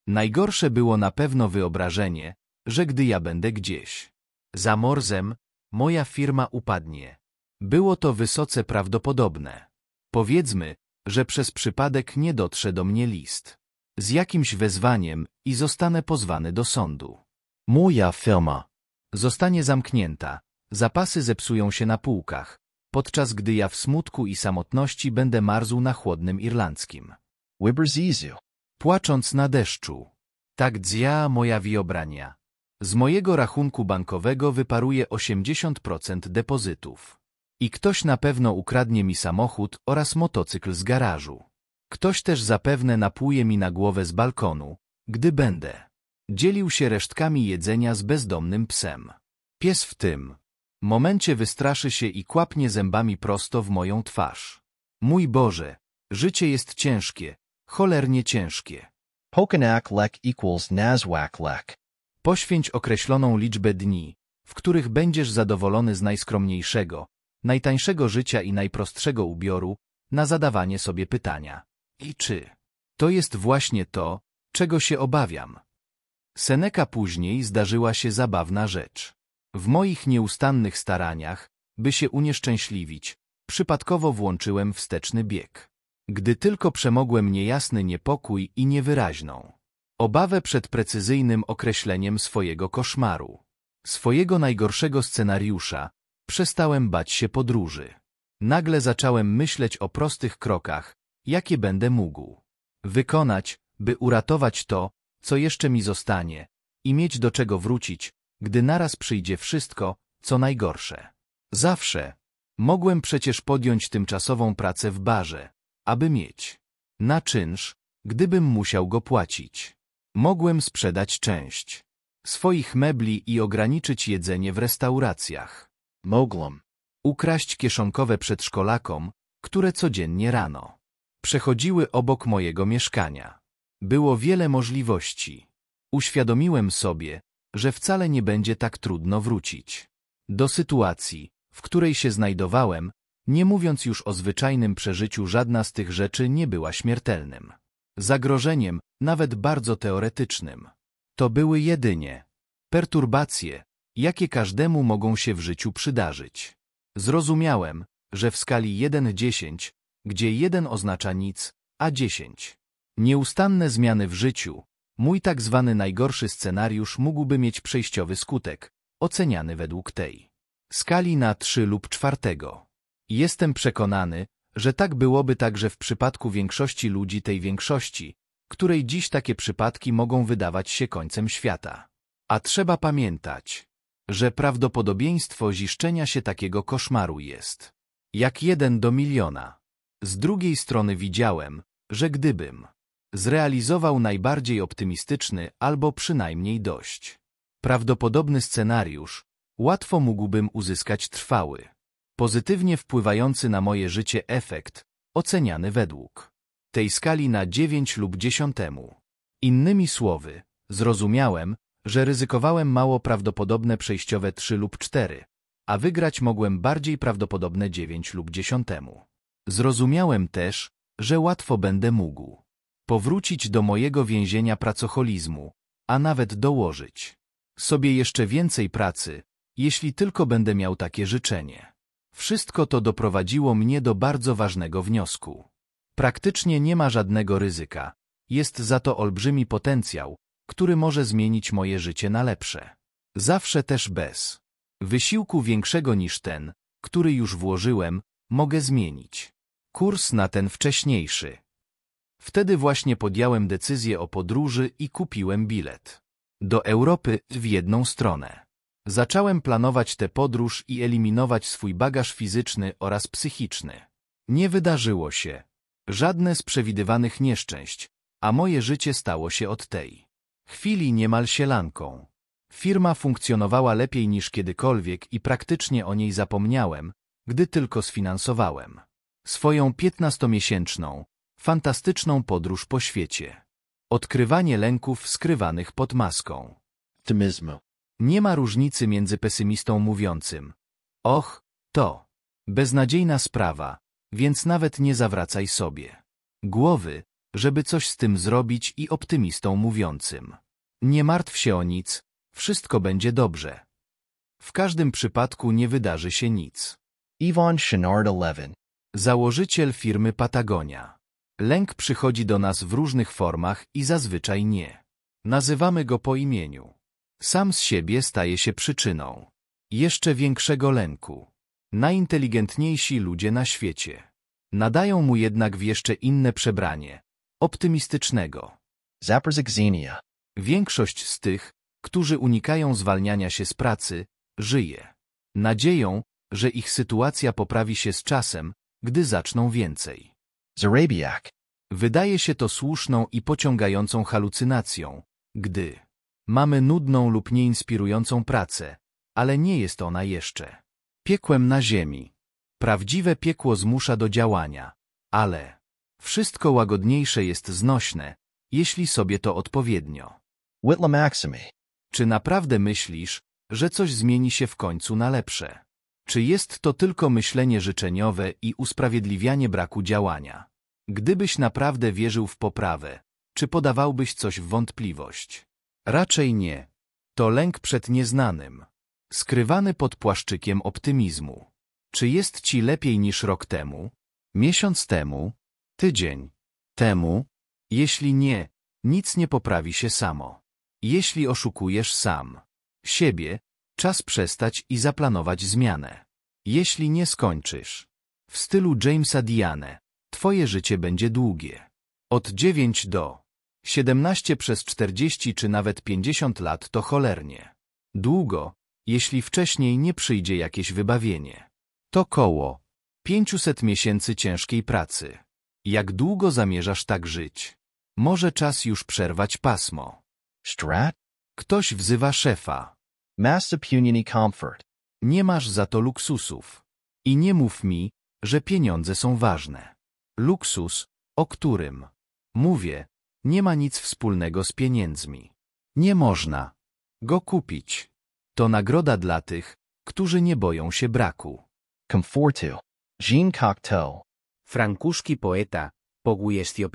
Najgorsze było na pewno wyobrażenie, że gdy ja będę gdzieś za morzem, moja firma upadnie. Było to wysoce prawdopodobne. Powiedzmy, że przez przypadek nie dotrze do mnie list z jakimś wezwaniem i zostanę pozwany do sądu. Moja firma zostanie zamknięta, Zapasy zepsują się na półkach, podczas gdy ja w smutku i samotności będę marzł na chłodnym irlandzkim. Płacząc na deszczu. Tak dzia moja wyobrania. Z mojego rachunku bankowego wyparuje 80% depozytów. I ktoś na pewno ukradnie mi samochód oraz motocykl z garażu. Ktoś też zapewne napłuje mi na głowę z balkonu, gdy będę dzielił się resztkami jedzenia z bezdomnym psem. Pies w tym momencie wystraszy się i kłapnie zębami prosto w moją twarz. Mój Boże, życie jest ciężkie, cholernie ciężkie. Pokenak lek equals Nazwak lek. Poświęć określoną liczbę dni, w których będziesz zadowolony z najskromniejszego, najtańszego życia i najprostszego ubioru, na zadawanie sobie pytania. I czy? To jest właśnie to, czego się obawiam. Seneka później zdarzyła się zabawna rzecz. W moich nieustannych staraniach, by się unieszczęśliwić, przypadkowo włączyłem wsteczny bieg. Gdy tylko przemogłem niejasny niepokój i niewyraźną obawę przed precyzyjnym określeniem swojego koszmaru, swojego najgorszego scenariusza, przestałem bać się podróży. Nagle zacząłem myśleć o prostych krokach, jakie będę mógł wykonać, by uratować to, co jeszcze mi zostanie i mieć do czego wrócić, gdy naraz przyjdzie wszystko, co najgorsze. Zawsze. Mogłem przecież podjąć tymczasową pracę w barze, aby mieć. Na czynsz, gdybym musiał go płacić. Mogłem sprzedać część swoich mebli i ograniczyć jedzenie w restauracjach. Mogłem ukraść kieszonkowe przedszkolakom, które codziennie rano przechodziły obok mojego mieszkania. Było wiele możliwości. Uświadomiłem sobie, że wcale nie będzie tak trudno wrócić do sytuacji, w której się znajdowałem, nie mówiąc już o zwyczajnym przeżyciu, żadna z tych rzeczy nie była śmiertelnym zagrożeniem, nawet bardzo teoretycznym. To były jedynie perturbacje, jakie każdemu mogą się w życiu przydarzyć. Zrozumiałem, że w skali 1-10, gdzie 1 oznacza nic, a 10 nieustanne zmiany w życiu, Mój tak zwany najgorszy scenariusz mógłby mieć przejściowy skutek, oceniany według tej skali na 3 lub 4. Jestem przekonany, że tak byłoby także w przypadku większości ludzi tej większości, której dziś takie przypadki mogą wydawać się końcem świata. A trzeba pamiętać, że prawdopodobieństwo ziszczenia się takiego koszmaru jest jak jeden do miliona. Z drugiej strony widziałem, że gdybym zrealizował najbardziej optymistyczny albo przynajmniej dość prawdopodobny scenariusz, łatwo mógłbym uzyskać trwały, pozytywnie wpływający na moje życie efekt, oceniany według tej skali na 9 lub 10. Innymi słowy, zrozumiałem, że ryzykowałem mało prawdopodobne przejściowe 3 lub 4, a wygrać mogłem bardziej prawdopodobne 9 lub 10. Zrozumiałem też, że łatwo będę mógł powrócić do mojego więzienia pracoholizmu, a nawet dołożyć sobie jeszcze więcej pracy, jeśli tylko będę miał takie życzenie. Wszystko to doprowadziło mnie do bardzo ważnego wniosku. Praktycznie nie ma żadnego ryzyka, jest za to olbrzymi potencjał, który może zmienić moje życie na lepsze. Zawsze też bez wysiłku większego niż ten, który już włożyłem, mogę zmienić kurs na ten wcześniejszy. Wtedy właśnie podjąłem decyzję o podróży i kupiłem bilet. Do Europy w jedną stronę. Zacząłem planować tę podróż i eliminować swój bagaż fizyczny oraz psychiczny. Nie wydarzyło się żadne z przewidywanych nieszczęść, a moje życie stało się od tej chwili niemal sielanką. Firma funkcjonowała lepiej niż kiedykolwiek i praktycznie o niej zapomniałem, gdy tylko sfinansowałem swoją piętnastomiesięczną, fantastyczną podróż po świecie. Odkrywanie lęków skrywanych pod maską. Optymizmu. Nie ma różnicy między pesymistą mówiącym Och, to beznadziejna sprawa, więc nawet nie zawracaj sobie głowy, żeby coś z tym zrobić i optymistą mówiącym Nie martw się o nic, wszystko będzie dobrze. W każdym przypadku nie wydarzy się nic. Yvon Chenard 11 Założyciel firmy Patagonia Lęk przychodzi do nas w różnych formach i zazwyczaj nie. Nazywamy go po imieniu. Sam z siebie staje się przyczyną jeszcze większego lęku. Najinteligentniejsi ludzie na świecie. Nadają mu jednak w jeszcze inne przebranie optymistycznego. Zaprzyzgnienia. Większość z tych, którzy unikają zwalniania się z pracy, żyje nadzieją, że ich sytuacja poprawi się z czasem, gdy zaczną więcej Zarabiak. Wydaje się to słuszną i pociągającą halucynacją, gdy mamy nudną lub nieinspirującą pracę, ale nie jest ona jeszcze piekłem na ziemi. Prawdziwe piekło zmusza do działania, ale wszystko łagodniejsze jest znośne, jeśli sobie to odpowiednio. Whitlam Czy naprawdę myślisz, że coś zmieni się w końcu na lepsze? Czy jest to tylko myślenie życzeniowe i usprawiedliwianie braku działania? Gdybyś naprawdę wierzył w poprawę, czy podawałbyś coś w wątpliwość? Raczej nie. To lęk przed nieznanym, skrywany pod płaszczykiem optymizmu. Czy jest ci lepiej niż rok temu, miesiąc temu, tydzień temu? Jeśli nie, nic nie poprawi się samo. Jeśli oszukujesz sam siebie, Czas przestać i zaplanować zmianę. Jeśli nie skończysz. W stylu Jamesa Diane, twoje życie będzie długie. Od 9 do 17 przez 40 czy nawet 50 lat to cholernie. Długo, jeśli wcześniej nie przyjdzie jakieś wybawienie. To koło 500 miesięcy ciężkiej pracy. Jak długo zamierzasz tak żyć? Może czas już przerwać pasmo. Strat? Ktoś wzywa szefa. Mass opinion i comfort. Nie masz za to luksusów. I nie mów mi, że pieniądze są ważne. Luksus, o którym mówię, nie ma nic wspólnego z pieniędzmi. Nie można go kupić. To nagroda dla tych, którzy nie boją się braku. Comfortu. Jean Cocteau. Francuski poeta, Poguiestio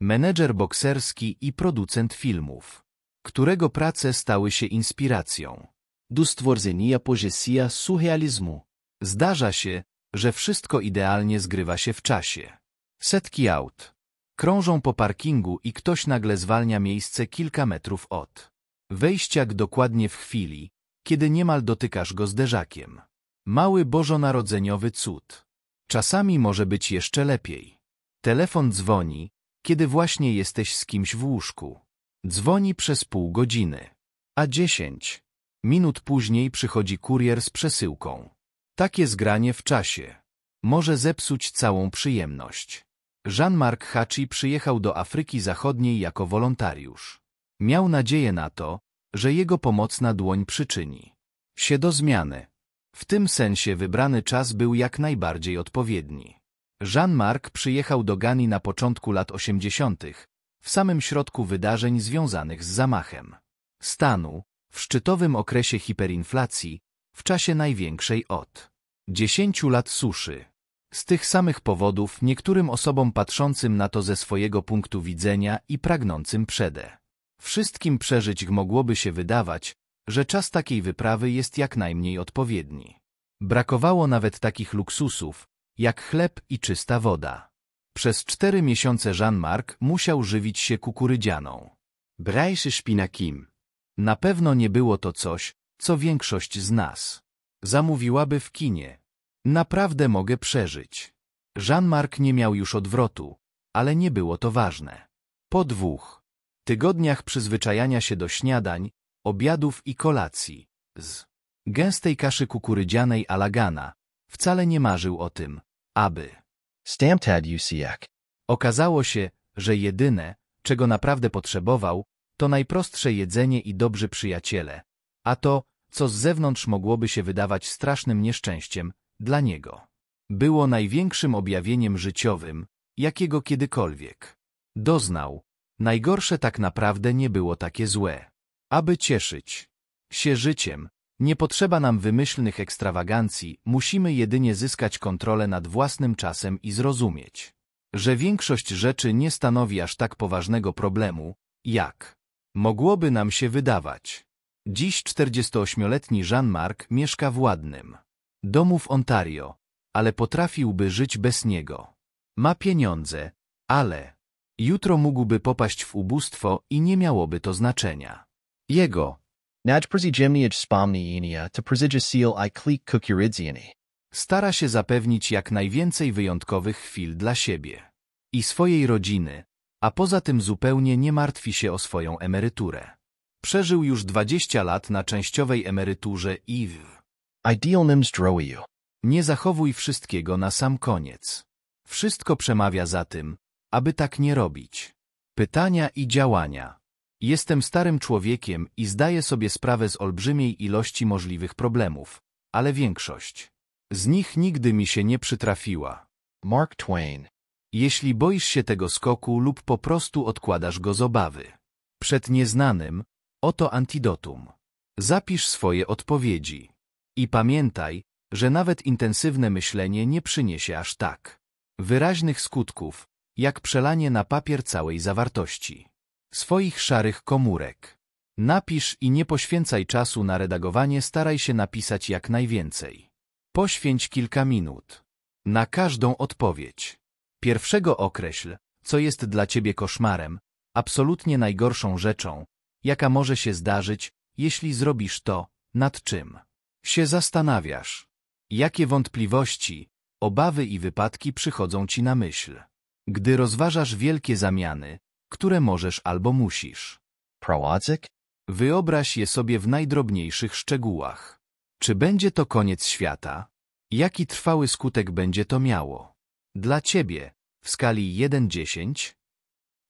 Menedżer bokserski i producent filmów którego prace stały się inspiracją do stworzenia pożesia surrealizmu. Zdarza się, że wszystko idealnie zgrywa się w czasie. Setki aut krążą po parkingu i ktoś nagle zwalnia miejsce kilka metrów od wejścia dokładnie w chwili, kiedy niemal dotykasz go zderzakiem. Mały bożonarodzeniowy cud. Czasami może być jeszcze lepiej. Telefon dzwoni, kiedy właśnie jesteś z kimś w łóżku. Dzwoni przez pół godziny, a dziesięć minut później przychodzi kurier z przesyłką. Takie zgranie w czasie może zepsuć całą przyjemność. Jean-Marc Hachi przyjechał do Afryki Zachodniej jako wolontariusz. Miał nadzieję na to, że jego pomocna dłoń przyczyni się do zmiany. W tym sensie wybrany czas był jak najbardziej odpowiedni. Jean-Marc przyjechał do Gani na początku lat 80., w samym środku wydarzeń związanych z zamachem stanu w szczytowym okresie hiperinflacji w czasie największej od 10 lat suszy. Z tych samych powodów niektórym osobom patrzącym na to ze swojego punktu widzenia i pragnącym przede wszystkim przeżyć mogłoby się wydawać, że czas takiej wyprawy jest jak najmniej odpowiedni. Brakowało nawet takich luksusów, jak chleb i czysta woda. Przez cztery miesiące Jean-Marc musiał żywić się kukurydzianą. Brajszy kim? Na pewno nie było to coś, co większość z nas zamówiłaby w kinie. Naprawdę mogę przeżyć. Jean-Marc nie miał już odwrotu, ale nie było to ważne. Po dwóch tygodniach przyzwyczajania się do śniadań, obiadów i kolacji z gęstej kaszy kukurydzianej alagana wcale nie marzył o tym, aby Stamtąd, UCX. Okazało się, że jedyne, czego naprawdę potrzebował, to najprostsze jedzenie i dobrzy przyjaciele, a to, co z zewnątrz mogłoby się wydawać strasznym nieszczęściem, dla niego. Było największym objawieniem życiowym, jakiego kiedykolwiek. Doznał. Najgorsze tak naprawdę nie było takie złe. Aby cieszyć się życiem, nie potrzeba nam wymyślnych ekstrawagancji, musimy jedynie zyskać kontrolę nad własnym czasem i zrozumieć, że większość rzeczy nie stanowi aż tak poważnego problemu, jak mogłoby nam się wydawać. Dziś 48-letni Jean-Marc mieszka w ładnym domu w Ontario, ale potrafiłby żyć bez niego. Ma pieniądze, ale jutro mógłby popaść w ubóstwo i nie miałoby to znaczenia. Jego Naj przyzijemniać wspomnienia to przyzijesiel i klik kukurydzieni. Stara się zapewnić jak najwięcej wyjątkowych chwil dla siebie i swojej rodziny, a poza tym zupełnie nie martwi się o swoją emeryturę. Przeżył już 20 lat na częściowej emeryturze i w idealnym zdrowiu. Nie zachowuj wszystkiego na sam koniec. Wszystko przemawia za tym, aby tak nie robić. Pytania i działania. Jestem starym człowiekiem i zdaję sobie sprawę z olbrzymiej ilości możliwych problemów, ale większość z nich nigdy mi się nie przytrafiła. Mark Twain. Jeśli boisz się tego skoku lub po prostu odkładasz go z obawy. Przed nieznanym, oto antidotum. Zapisz swoje odpowiedzi. I pamiętaj, że nawet intensywne myślenie nie przyniesie aż tak wyraźnych skutków, jak przelanie na papier całej zawartości swoich szarych komórek. Napisz i nie poświęcaj czasu na redagowanie, staraj się napisać jak najwięcej. Poświęć kilka minut na każdą odpowiedź. Pierwszego określ, co jest dla ciebie koszmarem, absolutnie najgorszą rzeczą, jaka może się zdarzyć, jeśli zrobisz to, nad czym się zastanawiasz. Jakie wątpliwości, obawy i wypadki przychodzą ci na myśl. Gdy rozważasz wielkie zamiany, które możesz albo musisz. Prowadzik? Wyobraź je sobie w najdrobniejszych szczegółach. Czy będzie to koniec świata? Jaki trwały skutek będzie to miało? Dla ciebie, w skali 1-10?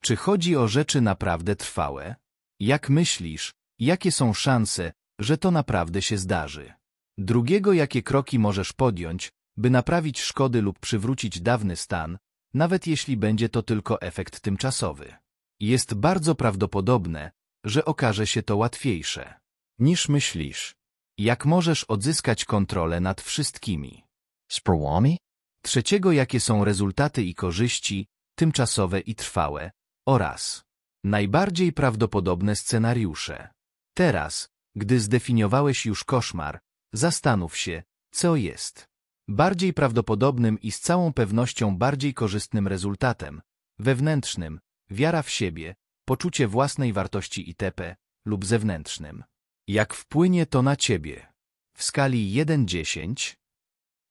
Czy chodzi o rzeczy naprawdę trwałe? Jak myślisz, jakie są szanse, że to naprawdę się zdarzy? Drugiego, jakie kroki możesz podjąć, by naprawić szkody lub przywrócić dawny stan, nawet jeśli będzie to tylko efekt tymczasowy? Jest bardzo prawdopodobne, że okaże się to łatwiejsze niż myślisz. Jak możesz odzyskać kontrolę nad wszystkimi? Sprawami? Trzeciego, jakie są rezultaty i korzyści, tymczasowe i trwałe, oraz najbardziej prawdopodobne scenariusze. Teraz, gdy zdefiniowałeś już koszmar, zastanów się, co jest bardziej prawdopodobnym i z całą pewnością bardziej korzystnym rezultatem wewnętrznym, wiara w siebie, poczucie własnej wartości itp. lub zewnętrznym. Jak wpłynie to na ciebie? W skali 1-10?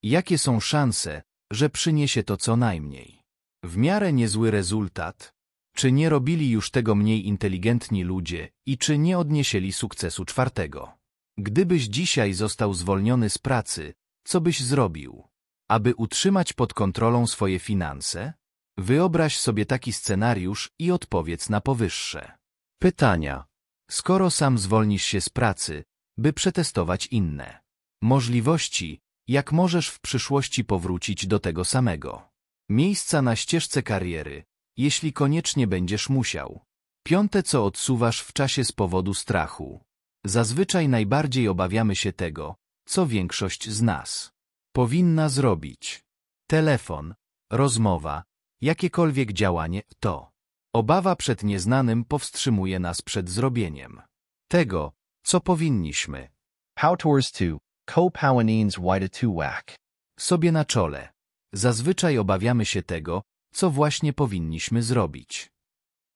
Jakie są szanse, że przyniesie to co najmniej? W miarę niezły rezultat? Czy nie robili już tego mniej inteligentni ludzie i czy nie odniesieli sukcesu czwartego? Gdybyś dzisiaj został zwolniony z pracy, co byś zrobił? Aby utrzymać pod kontrolą swoje finanse? Wyobraź sobie taki scenariusz i odpowiedz na powyższe. Pytania. Skoro sam zwolnisz się z pracy, by przetestować inne możliwości, jak możesz w przyszłości powrócić do tego samego? Miejsca na ścieżce kariery, jeśli koniecznie będziesz musiał. Piąte, co odsuwasz w czasie z powodu strachu. Zazwyczaj najbardziej obawiamy się tego, co większość z nas powinna zrobić. Telefon, rozmowa, Jakiekolwiek działanie to obawa przed nieznanym powstrzymuje nas przed zrobieniem tego, co powinniśmy. Powtórz to ko powinnins white to wak. Sobie na czole. Zazwyczaj obawiamy się tego, co właśnie powinniśmy zrobić.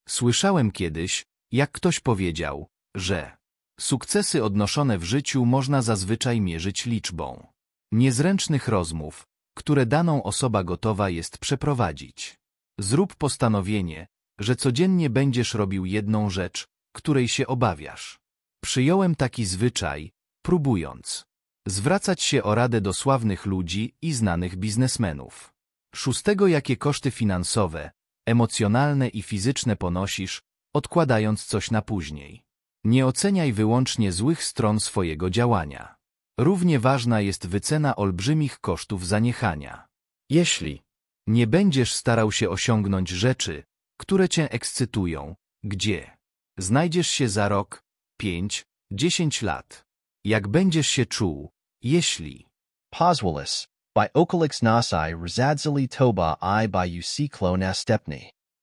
Słyszałem kiedyś, jak ktoś powiedział, że sukcesy odnoszone w życiu można zazwyczaj mierzyć liczbą niezręcznych rozmów, które daną osoba gotowa jest przeprowadzić. Zrób postanowienie, że codziennie będziesz robił jedną rzecz, której się obawiasz. Przyjąłem taki zwyczaj, próbując zwracać się o radę do sławnych ludzi i znanych biznesmenów. Szóstego, jakie koszty finansowe, emocjonalne i fizyczne ponosisz, odkładając coś na później. Nie oceniaj wyłącznie złych stron swojego działania. Równie ważna jest wycena olbrzymich kosztów zaniechania. Jeśli nie będziesz starał się osiągnąć rzeczy, które cię ekscytują, gdzie znajdziesz się za rok, pięć, dziesięć lat, jak będziesz się czuł, jeśli Pozwolis by okolix nasai rzadzili toba i by usiklo następny.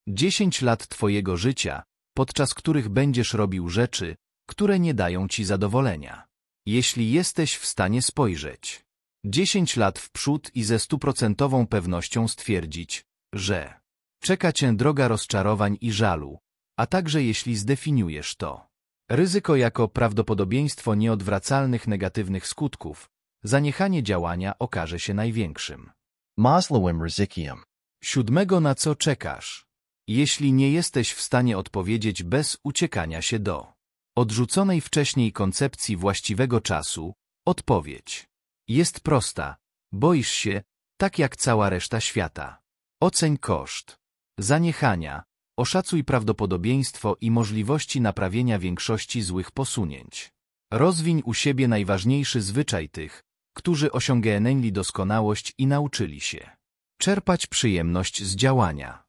Dziesięć lat twojego życia, podczas których będziesz robił rzeczy, które nie dają ci zadowolenia jeśli jesteś w stanie spojrzeć 10 lat w przód i ze stuprocentową pewnością stwierdzić, że czeka cię droga rozczarowań i żalu, a także jeśli zdefiniujesz to ryzyko jako prawdopodobieństwo nieodwracalnych negatywnych skutków, zaniechanie działania okaże się największym. Masłowym ryzykiem. Siódmego na co czekasz? Jeśli nie jesteś w stanie odpowiedzieć bez uciekania się do odrzuconej wcześniej koncepcji właściwego czasu, odpowiedź jest prosta. Boisz się, tak jak cała reszta świata. Oceń koszt zaniechania, oszacuj prawdopodobieństwo i możliwości naprawienia większości złych posunięć. Rozwiń u siebie najważniejszy zwyczaj tych, którzy osiągnęli doskonałość i nauczyli się czerpać przyjemność z działania.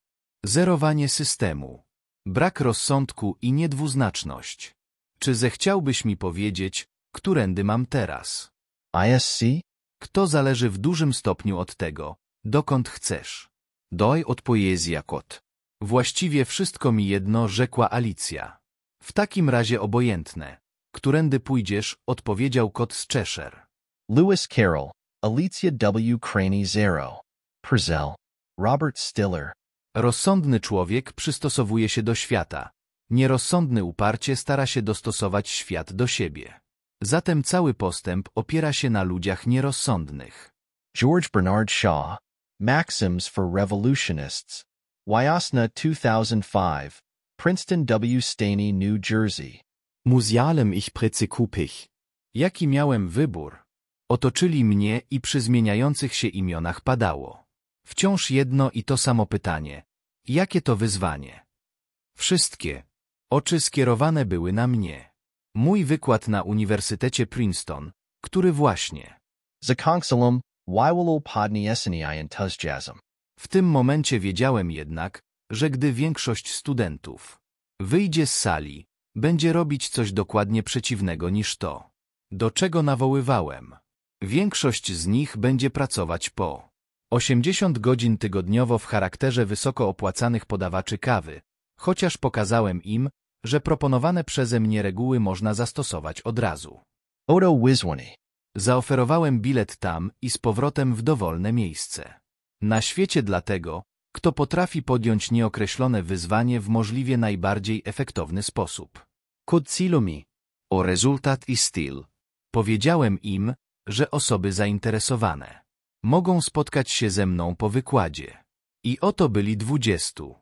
Zerowanie systemu. Brak rozsądku i niedwuznaczność. Czy zechciałbyś mi powiedzieć, którędy mam teraz? ISC? Kto zależy w dużym stopniu od tego, dokąd chcesz. Doj odpowiedzi jak kot. Właściwie wszystko mi jedno, rzekła Alicja. W takim razie obojętne. Którędy pójdziesz, odpowiedział kot z Cheshire. Lewis Carroll, Alicja W. Craney Zero. Purcell, Robert Stiller. Rozsądny człowiek przystosowuje się do świata, Nierozsądny uparcie stara się dostosować świat do siebie. Zatem cały postęp opiera się na ludziach nierozsądnych. George Bernard Shaw, Maxims for Revolutionists, Wyosna 2005, Princeton W. Staney, New Jersey. Muzialem ich precykupich. Jaki miałem wybór? Otoczyli mnie i przy zmieniających się imionach padało. Wciąż jedno i to samo pytanie. Jakie to wyzwanie? Wszystkie, Oczy skierowane były na mnie. Mój wykład na Uniwersytecie Princeton, który właśnie. W tym momencie wiedziałem jednak, że gdy większość studentów wyjdzie z sali, będzie robić coś dokładnie przeciwnego niż to, do czego nawoływałem. Większość z nich będzie pracować po 80 godzin tygodniowo w charakterze wysoko opłacanych podawaczy kawy, chociaż pokazałem im, że proponowane przeze mnie reguły można zastosować od razu. Odo Wizwani. Zaoferowałem bilet tam i z powrotem w dowolne miejsce. Na świecie dlatego, kto potrafi podjąć nieokreślone wyzwanie w możliwie najbardziej efektowny sposób. Kocilumi. O rezultat i styl. Powiedziałem im, że osoby zainteresowane mogą spotkać się ze mną po wykładzie. I oto byli dwudziestu.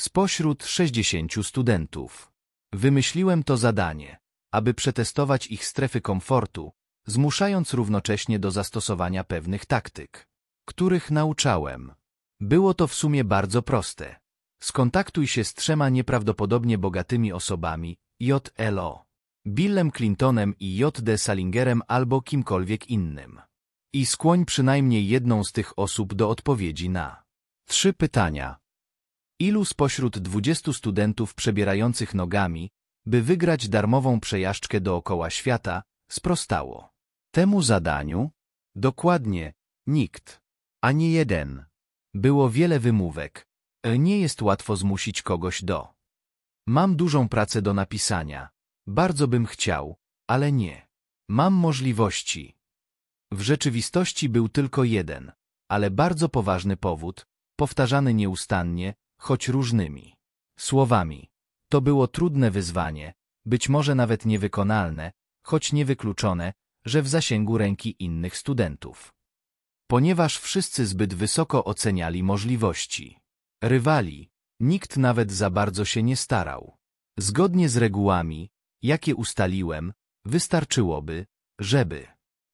Spośród 60 studentów wymyśliłem to zadanie, aby przetestować ich strefy komfortu, zmuszając równocześnie do zastosowania pewnych taktyk, których nauczałem. Było to w sumie bardzo proste. Skontaktuj się z trzema nieprawdopodobnie bogatymi osobami, J.L.O., Billem Clintonem i J.D. Salingerem albo kimkolwiek innym. I skłoń przynajmniej jedną z tych osób do odpowiedzi na trzy pytania. Ilu spośród 20 studentów przebierających nogami, by wygrać darmową przejażdżkę dookoła świata, sprostało? Temu zadaniu? Dokładnie, nikt. Ani jeden. Było wiele wymówek. E, nie jest łatwo zmusić kogoś do. Mam dużą pracę do napisania. Bardzo bym chciał, ale nie. Mam możliwości. W rzeczywistości był tylko jeden, ale bardzo poważny powód, powtarzany nieustannie, choć różnymi słowami. To było trudne wyzwanie, być może nawet niewykonalne, choć niewykluczone, że w zasięgu ręki innych studentów. Ponieważ wszyscy zbyt wysoko oceniali możliwości rywali, nikt nawet za bardzo się nie starał. Zgodnie z regułami, jakie ustaliłem, wystarczyłoby, żeby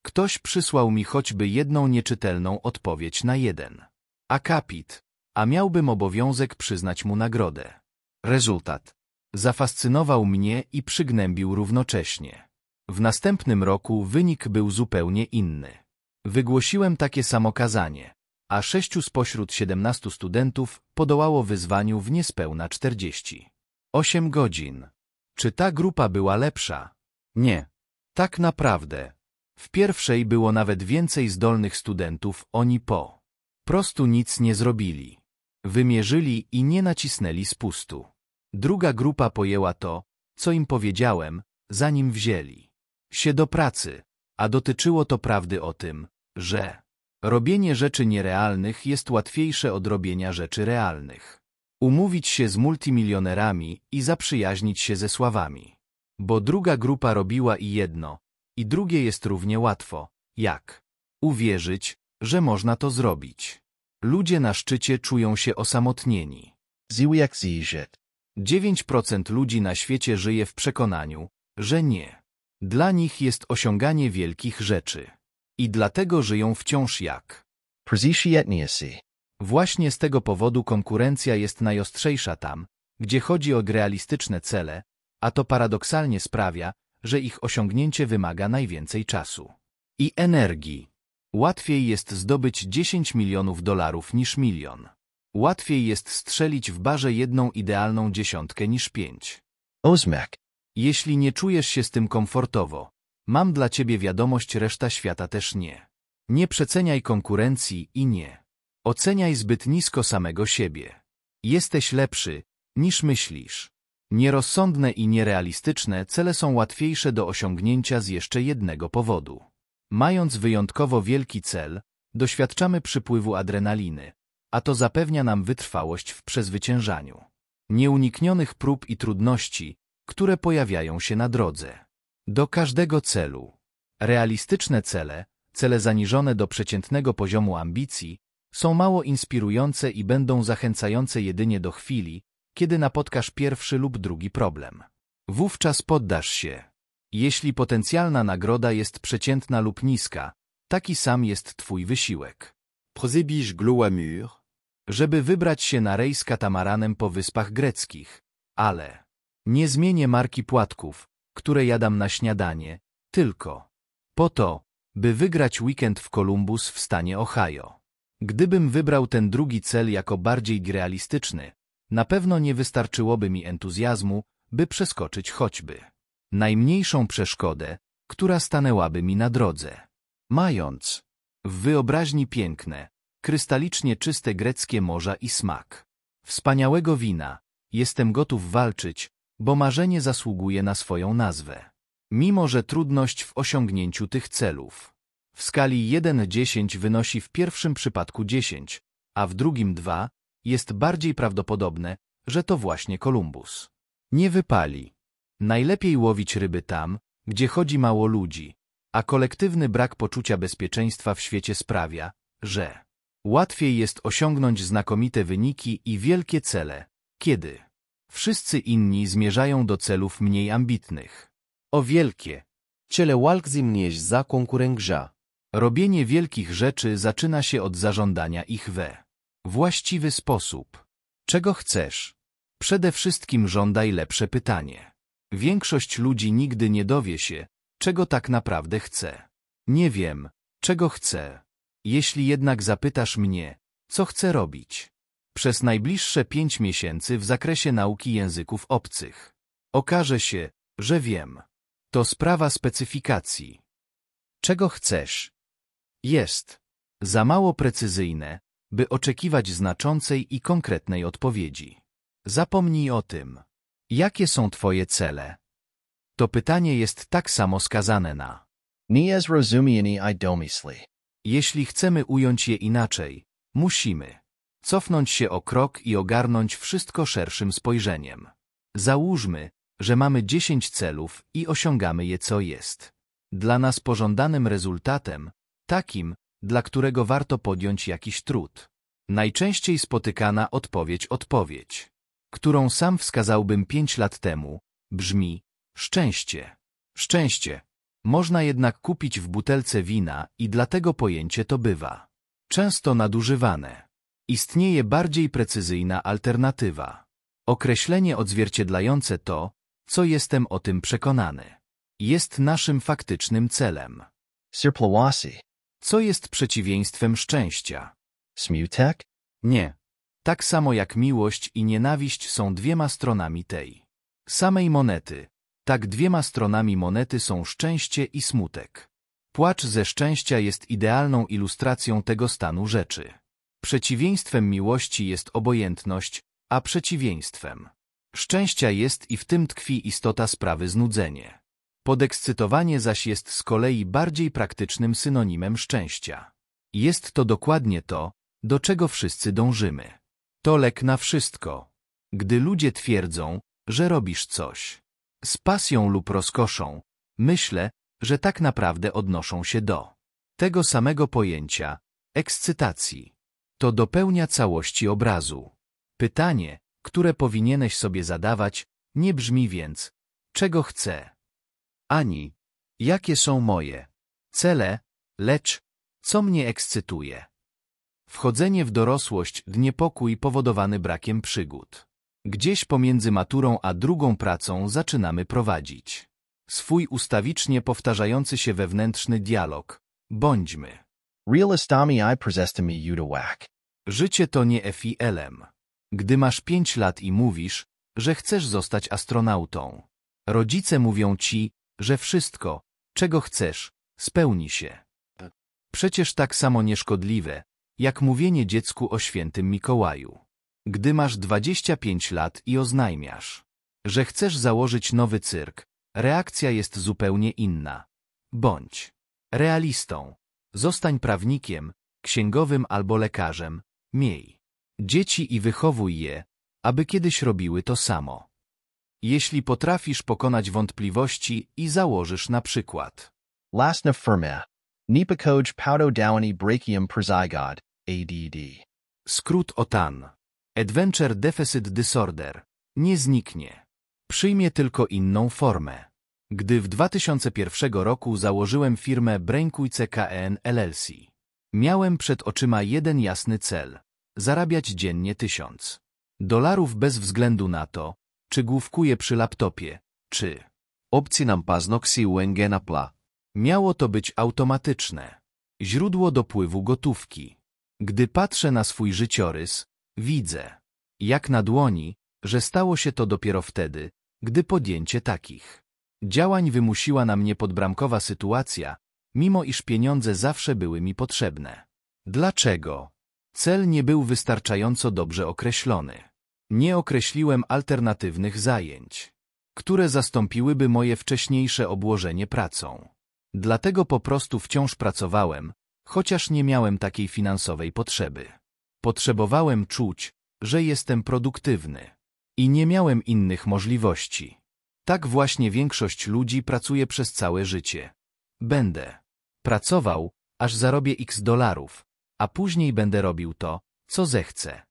ktoś przysłał mi choćby jedną nieczytelną odpowiedź na jeden akapit, a miałbym obowiązek przyznać mu nagrodę. Rezultat. Zafascynował mnie i przygnębił równocześnie. W następnym roku wynik był zupełnie inny. Wygłosiłem takie samo kazanie, a sześciu spośród siedemnastu studentów podołało wyzwaniu w niespełna czterdzieści. Osiem godzin. Czy ta grupa była lepsza? Nie. Tak naprawdę. W pierwszej było nawet więcej zdolnych studentów, oni po prostu nic nie zrobili. Wymierzyli i nie nacisnęli spustu. Druga grupa pojęła to, co im powiedziałem, zanim wzięli się do pracy, a dotyczyło to prawdy o tym, że robienie rzeczy nierealnych jest łatwiejsze od robienia rzeczy realnych. Umówić się z multimilionerami i zaprzyjaźnić się ze sławami. Bo druga grupa robiła i jedno, i drugie jest równie łatwo, jak uwierzyć, że można to zrobić. Ludzie na szczycie czują się osamotnieni. 9% ludzi na świecie żyje w przekonaniu, że nie. Dla nich jest osiąganie wielkich rzeczy. I dlatego żyją wciąż jak. Właśnie z tego powodu konkurencja jest najostrzejsza tam, gdzie chodzi o realistyczne cele, a to paradoksalnie sprawia, że ich osiągnięcie wymaga najwięcej czasu i energii. Łatwiej jest zdobyć 10 milionów dolarów niż milion. Łatwiej jest strzelić w barze jedną idealną dziesiątkę niż pięć. Ozmek. Jeśli nie czujesz się z tym komfortowo, mam dla ciebie wiadomość, reszta świata też nie. Nie przeceniaj konkurencji i nie. Oceniaj zbyt nisko samego siebie. Jesteś lepszy, niż myślisz. Nierozsądne i nierealistyczne cele są łatwiejsze do osiągnięcia z jeszcze jednego powodu. Mając wyjątkowo wielki cel, doświadczamy przypływu adrenaliny, a to zapewnia nam wytrwałość w przezwyciężaniu nieuniknionych prób i trudności, które pojawiają się na drodze. Do każdego celu. Realistyczne cele, cele zaniżone do przeciętnego poziomu ambicji, są mało inspirujące i będą zachęcające jedynie do chwili, kiedy napotkasz pierwszy lub drugi problem. Wówczas poddasz się. Jeśli potencjalna nagroda jest przeciętna lub niska, taki sam jest Twój wysiłek. Prozebij Gloamur, żeby wybrać się na rejs katamaranem po Wyspach Greckich, ale nie zmienię marki płatków, które jadam na śniadanie, tylko po to, by wygrać weekend w Columbus w stanie Ohio. Gdybym wybrał ten drugi cel jako bardziej realistyczny, na pewno nie wystarczyłoby mi entuzjazmu, by przeskoczyć choćby najmniejszą przeszkodę, która stanęłaby mi na drodze. Mając w wyobraźni piękne, krystalicznie czyste greckie morza i smak wspaniałego wina, jestem gotów walczyć, bo marzenie zasługuje na swoją nazwę. Mimo, że trudność w osiągnięciu tych celów w skali 1-10 wynosi w pierwszym przypadku 10, a w drugim 2, jest bardziej prawdopodobne, że to właśnie Kolumbus. Nie wypali Najlepiej łowić ryby tam, gdzie chodzi mało ludzi, a kolektywny brak poczucia bezpieczeństwa w świecie sprawia, że łatwiej jest osiągnąć znakomite wyniki i wielkie cele, kiedy wszyscy inni zmierzają do celów mniej ambitnych. O wielkie! Ciele walkzi mnieś za konkurengża. Robienie wielkich rzeczy zaczyna się od zażądania ich we właściwy sposób. Czego chcesz? Przede wszystkim żądaj lepsze pytanie. Większość ludzi nigdy nie dowie się, czego tak naprawdę chce. Nie wiem, czego chcę. Jeśli jednak zapytasz mnie, co chcę robić? Przez najbliższe pięć miesięcy w zakresie nauki języków obcych. Okaże się, że wiem. To sprawa specyfikacji. Czego chcesz? Jest. Za mało precyzyjne, by oczekiwać znaczącej i konkretnej odpowiedzi. Zapomnij o tym. Jakie są twoje cele? To pytanie jest tak samo skazane na Nie zrozumieni i domyśli. Jeśli chcemy ująć je inaczej, musimy cofnąć się o krok i ogarnąć wszystko szerszym spojrzeniem. Załóżmy, że mamy 10 celów i osiągamy je co jest. Dla nas pożądanym rezultatem, takim, dla którego warto podjąć jakiś trud. Najczęściej spotykana odpowiedź odpowiedź którą sam wskazałbym pięć lat temu, brzmi szczęście. Szczęście. Można jednak kupić w butelce wina i dlatego pojęcie to bywa często nadużywane. Istnieje bardziej precyzyjna alternatywa. Określenie odzwierciedlające to, co jestem o tym przekonany. Jest naszym faktycznym celem. Surplawasi. Co jest przeciwieństwem szczęścia? Smutek? Nie, tak samo jak miłość i nienawiść są dwiema stronami tej samej monety, tak dwiema stronami monety są szczęście i smutek. Płacz ze szczęścia jest idealną ilustracją tego stanu rzeczy. Przeciwieństwem miłości jest obojętność, a przeciwieństwem szczęścia jest i w tym tkwi istota sprawy znudzenie. Podekscytowanie zaś jest z kolei bardziej praktycznym synonimem szczęścia. Jest to dokładnie to, do czego wszyscy dążymy. To lek na wszystko. Gdy ludzie twierdzą, że robisz coś z pasją lub rozkoszą, myślę, że tak naprawdę odnoszą się do tego samego pojęcia ekscytacji. To dopełnia całości obrazu. Pytanie, które powinieneś sobie zadawać, nie brzmi więc, czego chcę, ani jakie są moje cele, lecz co mnie ekscytuje. Wchodzenie w dorosłość, niepokój powodowany brakiem przygód. Gdzieś pomiędzy maturą a drugą pracą zaczynamy prowadzić swój ustawicznie powtarzający się wewnętrzny dialog. Bądźmy. Realistami i prezestami judawak. Życie to nie FILM. Gdy masz 5 lat i mówisz, że chcesz zostać astronautą. Rodzice mówią ci, że wszystko, czego chcesz, spełni się. Tak. Przecież tak samo nieszkodliwe, jak mówienie dziecku o świętym Mikołaju. Gdy masz 25 lat i oznajmiasz, że chcesz założyć nowy cyrk, reakcja jest zupełnie inna. Bądź realistą, zostań prawnikiem, księgowym albo lekarzem, miej dzieci i wychowuj je, aby kiedyś robiły to samo. Jeśli potrafisz pokonać wątpliwości i założysz na przykład Lasna firmę, Nipakoj Powdo Dawani Brachium Prezygod. ADD. Skrót OTAN. Adventure Deficit Disorder. Nie zniknie. Przyjmie tylko inną formę. Gdy w 2001 roku założyłem firmę Brainkujce KN LLC. Miałem przed oczyma jeden jasny cel. Zarabiać dziennie tysiąc dolarów bez względu na to, czy główkuję przy laptopie, czy opcji nam paznoksi łęgena pla. Miało to być automatyczne. Źródło dopływu gotówki. Gdy patrzę na swój życiorys, widzę, jak na dłoni, że stało się to dopiero wtedy, gdy podjęcie takich działań wymusiła na mnie podbramkowa sytuacja, mimo iż pieniądze zawsze były mi potrzebne. Dlaczego? Cel nie był wystarczająco dobrze określony. Nie określiłem alternatywnych zajęć, które zastąpiłyby moje wcześniejsze obłożenie pracą. Dlatego po prostu wciąż pracowałem, chociaż nie miałem takiej finansowej potrzeby. Potrzebowałem czuć, że jestem produktywny i nie miałem innych możliwości. Tak właśnie większość ludzi pracuje przez całe życie. Będę pracował, aż zarobię x dolarów, a później będę robił to, co zechcę.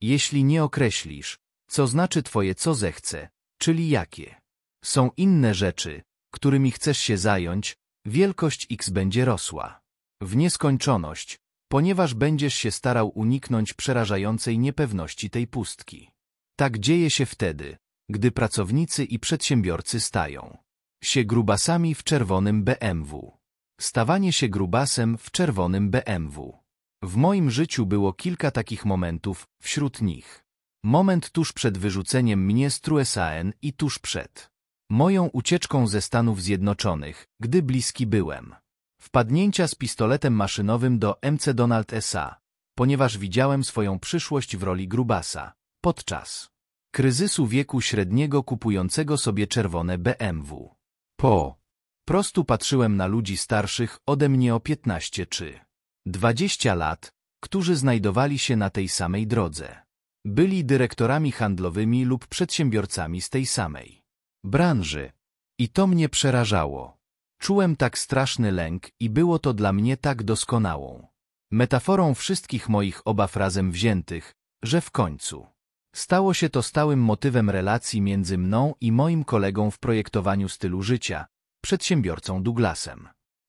Jeśli nie określisz, co znaczy twoje co zechce, czyli jakie są inne rzeczy, którymi chcesz się zająć, wielkość x będzie rosła w nieskończoność, ponieważ będziesz się starał uniknąć przerażającej niepewności tej pustki. Tak dzieje się wtedy, gdy pracownicy i przedsiębiorcy stają się grubasami w czerwonym BMW. Stawanie się grubasem w czerwonym BMW. W moim życiu było kilka takich momentów, wśród nich. Moment tuż przed wyrzuceniem mnie z Truesaen i tuż przed moją ucieczką ze Stanów Zjednoczonych, gdy bliski byłem wpadnięcia z pistoletem maszynowym do MC Donald S.A., ponieważ widziałem swoją przyszłość w roli grubasa, podczas kryzysu wieku średniego kupującego sobie czerwone BMW. Po prostu patrzyłem na ludzi starszych ode mnie o 15 czy 20 lat, którzy znajdowali się na tej samej drodze. Byli dyrektorami handlowymi lub przedsiębiorcami z tej samej branży. I to mnie przerażało. Czułem tak straszny lęk i było to dla mnie tak doskonałą metaforą wszystkich moich obaw razem wziętych, że w końcu stało się to stałym motywem relacji między mną i moim kolegą w projektowaniu stylu życia, przedsiębiorcą Douglasem.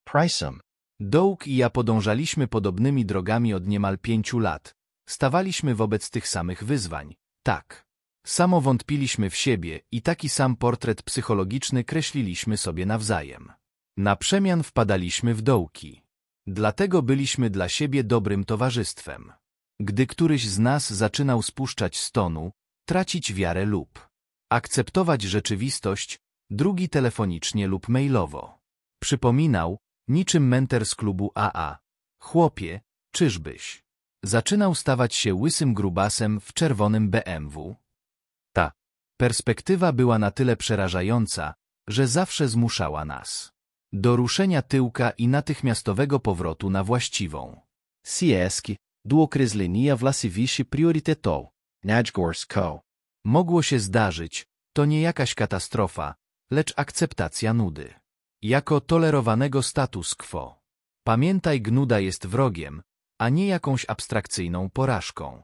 Price'em. Doug i ja podążaliśmy podobnymi drogami od niemal pięciu lat. Stawaliśmy wobec tych samych wyzwań. Tak. Samo wątpiliśmy w siebie i taki sam portret psychologiczny kreśliliśmy sobie nawzajem. Na przemian wpadaliśmy w dołki. Dlatego byliśmy dla siebie dobrym towarzystwem. Gdy któryś z nas zaczynał spuszczać stonu, tracić wiarę lub akceptować rzeczywistość, drugi telefonicznie lub mailowo. Przypominał, niczym mentor z klubu AA, chłopie, czyżbyś. Zaczynał stawać się łysym grubasem w czerwonym BMW. Ta perspektywa była na tyle przerażająca, że zawsze zmuszała nas do ruszenia tyłka i natychmiastowego powrotu na właściwą. Sieski, duokreslenia vlasivishi priorytetą, nadgorsko. Mogło się zdarzyć, to nie jakaś katastrofa, lecz akceptacja nudy. Jako tolerowanego status quo. Pamiętaj, gnuda jest wrogiem, a nie jakąś abstrakcyjną porażką.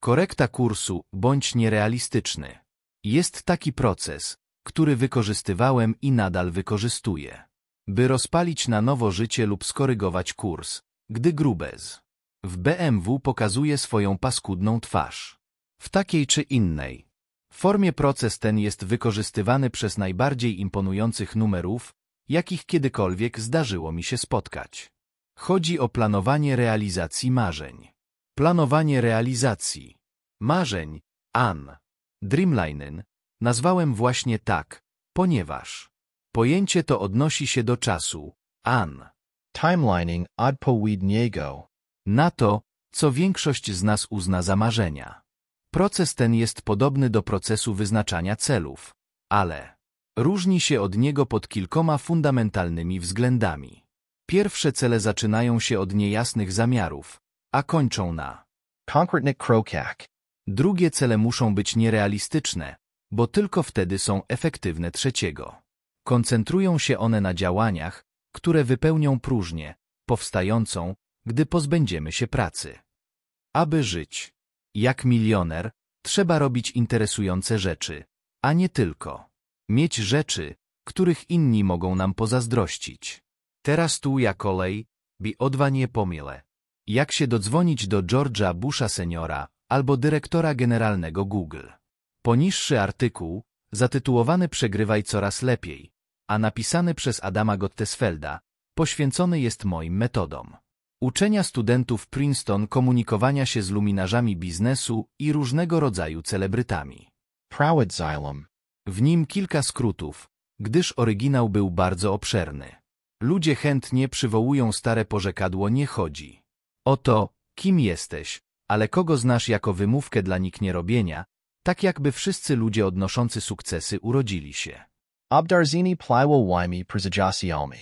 Korekta kursu bądź nierealistyczny. Jest taki proces, który wykorzystywałem i nadal wykorzystuję by rozpalić na nowo życie lub skorygować kurs, gdy Grubez w BMW pokazuje swoją paskudną twarz. W takiej czy innej formie proces ten jest wykorzystywany przez najbardziej imponujących numerów, jakich kiedykolwiek zdarzyło mi się spotkać. Chodzi o planowanie realizacji marzeń. Planowanie realizacji marzeń, An dreamlining, nazwałem właśnie tak, ponieważ Pojęcie to odnosi się do czasu, an. Timelining odpowiedniego. Na to, co większość z nas uzna za marzenia. Proces ten jest podobny do procesu wyznaczania celów, ale różni się od niego pod kilkoma fundamentalnymi względami. Pierwsze cele zaczynają się od niejasnych zamiarów, a kończą na konkretnych krokach. Drugie cele muszą być nierealistyczne, bo tylko wtedy są efektywne trzeciego. Koncentrują się one na działaniach, które wypełnią próżnię, powstającą, gdy pozbędziemy się pracy. Aby żyć, jak milioner, trzeba robić interesujące rzeczy, a nie tylko mieć rzeczy, których inni mogą nam pozazdrościć. Teraz tu ja kolej, bi odwa nie pomylę. Jak się dodzwonić do George'a Busha seniora albo dyrektora generalnego Google. Poniższy artykuł zatytułowany Przegrywaj coraz lepiej, a napisany przez Adama Gottesfelda, poświęcony jest moim metodom. Uczenia studentów Princeton komunikowania się z luminarzami biznesu i różnego rodzaju celebrytami. Prowadxylum. W nim kilka skrótów, gdyż oryginał był bardzo obszerny. Ludzie chętnie przywołują stare porzekadło nie chodzi. O to, kim jesteś, ale kogo znasz jako wymówkę dla nik robienia? tak jakby wszyscy ludzie odnoszący sukcesy urodzili się. Abdarzini Obdarzeni pływalwami przezadziasiami.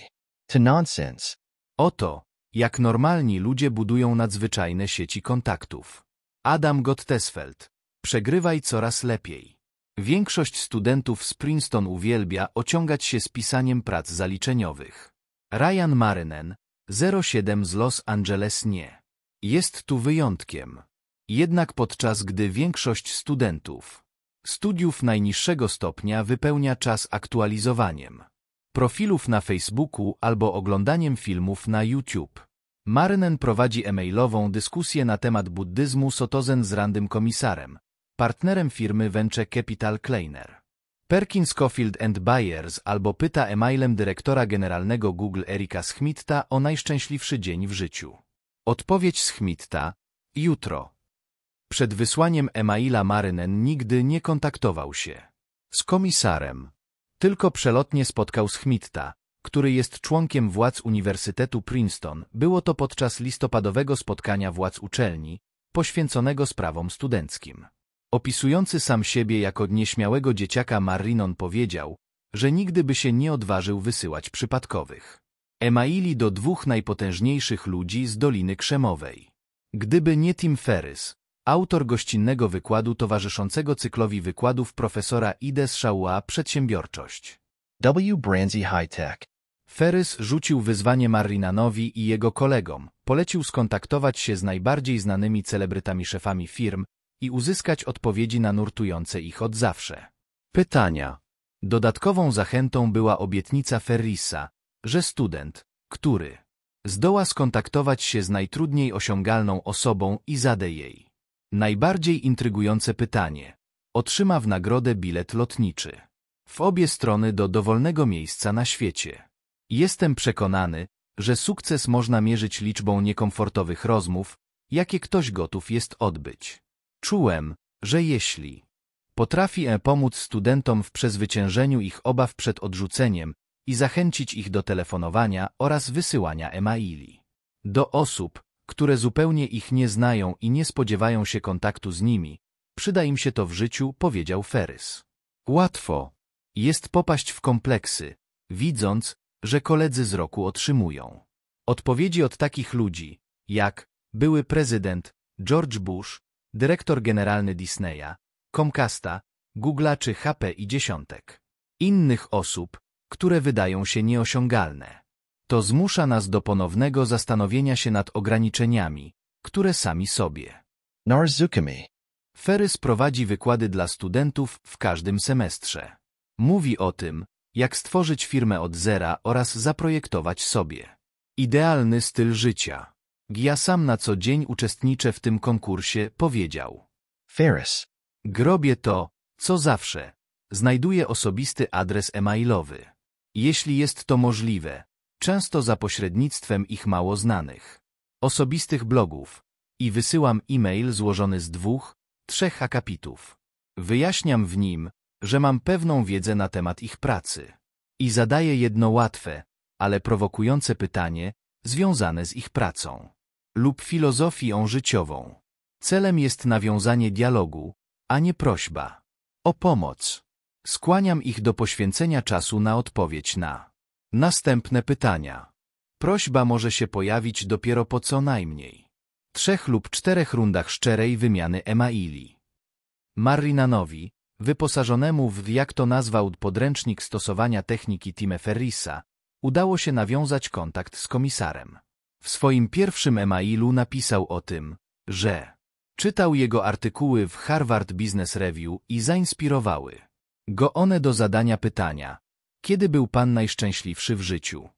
To nonsense. Oto, jak normalni ludzie budują nadzwyczajne sieci kontaktów. Adam Gottesfeld. Przegrywaj coraz lepiej. Większość studentów z Princeton uwielbia ociągać się z pisaniem prac zaliczeniowych. Ryan Marinen, 07 z Los Angeles nie. Jest tu wyjątkiem. Jednak podczas gdy większość studentów studiów najniższego stopnia wypełnia czas aktualizowaniem profilów na Facebooku albo oglądaniem filmów na YouTube. Marnen prowadzi e-mailową dyskusję na temat buddyzmu Sotozen z Randym Komisarem, partnerem firmy Venture Capital Kleiner. Perkins Cofield Byers albo pyta e-mailem dyrektora generalnego Google Erika Schmidta o najszczęśliwszy dzień w życiu. Odpowiedź Schmidta – jutro. Przed wysłaniem Emaila Marynen nigdy nie kontaktował się z komisarzem. Tylko przelotnie spotkał Schmidta, który jest członkiem władz Uniwersytetu Princeton. Było to podczas listopadowego spotkania władz uczelni, poświęconego sprawom studenckim. Opisujący sam siebie jako nieśmiałego dzieciaka Marinon powiedział, że nigdy by się nie odważył wysyłać przypadkowych. Emaili do dwóch najpotężniejszych ludzi z Doliny Krzemowej. Gdyby nie Tim Ferrys, autor gościnnego wykładu towarzyszącego cyklowi wykładów profesora Ides Szałua Przedsiębiorczość. W. Branzi High Tech. Ferris rzucił wyzwanie Marinanowi i jego kolegom, polecił skontaktować się z najbardziej znanymi celebrytami szefami firm i uzyskać odpowiedzi na nurtujące ich od zawsze pytania. Dodatkową zachętą była obietnica Ferrisa, że student, który zdoła skontaktować się z najtrudniej osiągalną osobą i zada jej Najbardziej intrygujące pytanie. Otrzyma w nagrodę bilet lotniczy. W obie strony do dowolnego miejsca na świecie. Jestem przekonany, że sukces można mierzyć liczbą niekomfortowych rozmów, jakie ktoś gotów jest odbyć. Czułem, że jeśli potrafi e, pomóc studentom w przezwyciężeniu ich obaw przed odrzuceniem i zachęcić ich do telefonowania oraz wysyłania e-maili do osób, które zupełnie ich nie znają i nie spodziewają się kontaktu z nimi. Przyda im się to w życiu, powiedział Ferys. Łatwo jest popaść w kompleksy, widząc, że koledzy z roku otrzymują. Odpowiedzi od takich ludzi, jak były prezydent George Bush, dyrektor generalny Disneya, Comcasta, Google'a czy HP i dziesiątek. Innych osób, które wydają się nieosiągalne. To zmusza nas do ponownego zastanowienia się nad ograniczeniami, które sami sobie narzekamy. Ferys prowadzi wykłady dla studentów w każdym semestrze. Mówi o tym, jak stworzyć firmę od zera oraz zaprojektować sobie idealny styl życia. Ja sam na co dzień uczestniczę w tym konkursie, powiedział. Ferris. Grobię to, co zawsze. Znajduję osobisty adres e-mailowy. Jeśli jest to możliwe, często za pośrednictwem ich mało znanych, osobistych blogów i wysyłam e-mail złożony z dwóch, trzech akapitów. Wyjaśniam w nim, że mam pewną wiedzę na temat ich pracy i zadaję jedno łatwe, ale prowokujące pytanie związane z ich pracą lub filozofią życiową. Celem jest nawiązanie dialogu, a nie prośba o pomoc. Skłaniam ich do poświęcenia czasu na odpowiedź na Następne pytania. Prośba może się pojawić dopiero po co najmniej trzech lub czterech rundach szczerej wymiany emaili. Marinanowi, wyposażonemu w, jak to nazwał, podręcznik stosowania techniki Tima Ferrisa, udało się nawiązać kontakt z komisarzem. W swoim pierwszym emailu napisał o tym, że czytał jego artykuły w Harvard Business Review i zainspirowały go one do zadania pytania, kiedy był pan najszczęśliwszy w życiu?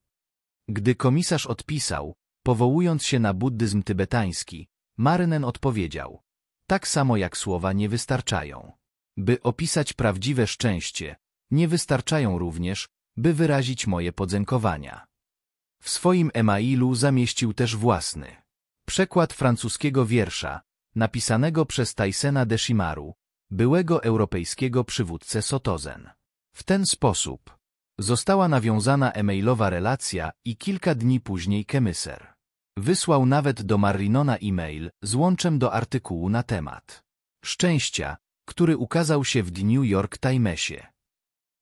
Gdy komisarz odpisał, powołując się na buddyzm tybetański, Marnen odpowiedział, tak samo jak słowa nie wystarczają. By opisać prawdziwe szczęście, nie wystarczają również, by wyrazić moje podziękowania. W swoim emailu zamieścił też własny przekład francuskiego wiersza, napisanego przez Tysena Deshimaru, byłego europejskiego przywódcę Sotozen. W ten sposób Została nawiązana e-mailowa relacja i kilka dni później Kemyser wysłał nawet do Marinona e-mail z łączem do artykułu na temat szczęścia, który ukazał się w New York Timesie.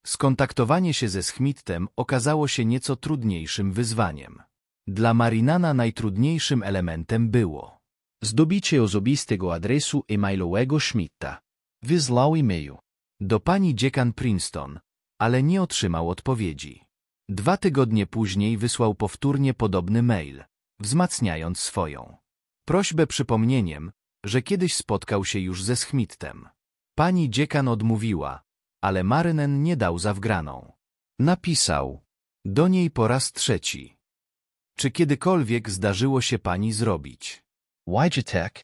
Skontaktowanie się ze Schmidtem okazało się nieco trudniejszym wyzwaniem. Dla Marinana najtrudniejszym elementem było zdobycie osobistego adresu e-mailowego Schmidta. Wysłał e-mail do pani dziekan Princeton, ale nie otrzymał odpowiedzi. Dwa tygodnie później wysłał powtórnie podobny mail, wzmacniając swoją prośbę przypomnieniem, że kiedyś spotkał się już ze Schmidtem. Pani dziekan odmówiła, ale Marynen nie dał za wgraną. Napisał do niej po raz trzeci. Czy kiedykolwiek zdarzyło się pani zrobić? tak?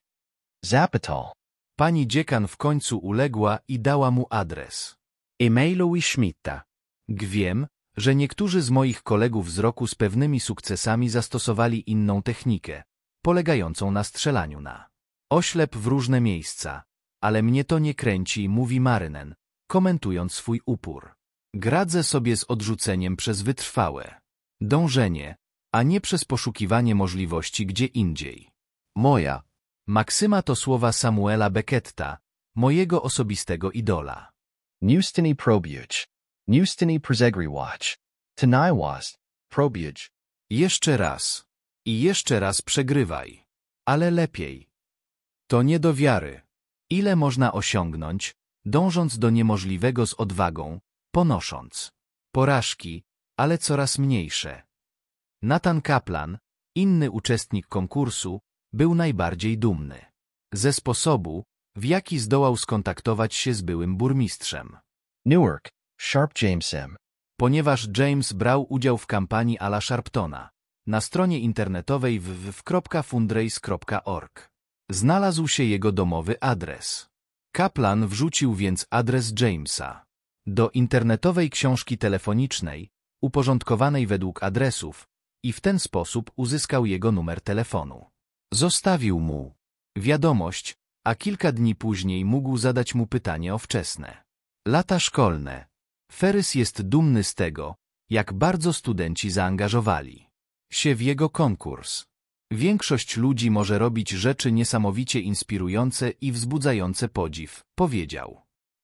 Zapital. Pani dziekan w końcu uległa i dała mu adres. Emailowi Schmidta. Gwiem, że niektórzy z moich kolegów z roku z pewnymi sukcesami zastosowali inną technikę, polegającą na strzelaniu na oślep w różne miejsca, ale mnie to nie kręci, mówi Marynen, komentując swój upór. Gradzę sobie z odrzuceniem przez wytrwałe dążenie, a nie przez poszukiwanie możliwości gdzie indziej. Moja maksyma to słowa Samuela Becketta, mojego osobistego idola. Newstony probuj. Newstony przegrywać. Tenai was. Probuj. Jeszcze raz. I jeszcze raz przegrywaj. Ale lepiej. To nie do wiary. Ile można osiągnąć, dążąc do niemożliwego z odwagą, ponosząc porażki, ale coraz mniejsze. Nathan Kaplan, inny uczestnik konkursu, był najbardziej dumny ze sposobu, w jaki zdołał skontaktować się z byłym burmistrzem. Newark, Sharp Jamesem. Ponieważ James brał udział w kampanii Ala Sharptona na stronie internetowej www.fundraise.org. Znalazł się jego domowy adres. Kaplan wrzucił więc adres Jamesa. Do internetowej książki telefonicznej, uporządkowanej według adresów, i w ten sposób uzyskał jego numer telefonu. Zostawił mu wiadomość, a kilka dni później mógł zadać mu pytanie o wczesne. Lata szkolne. Ferys jest dumny z tego, jak bardzo studenci zaangażowali się w jego konkurs. Większość ludzi może robić rzeczy niesamowicie inspirujące i wzbudzające podziw, powiedział.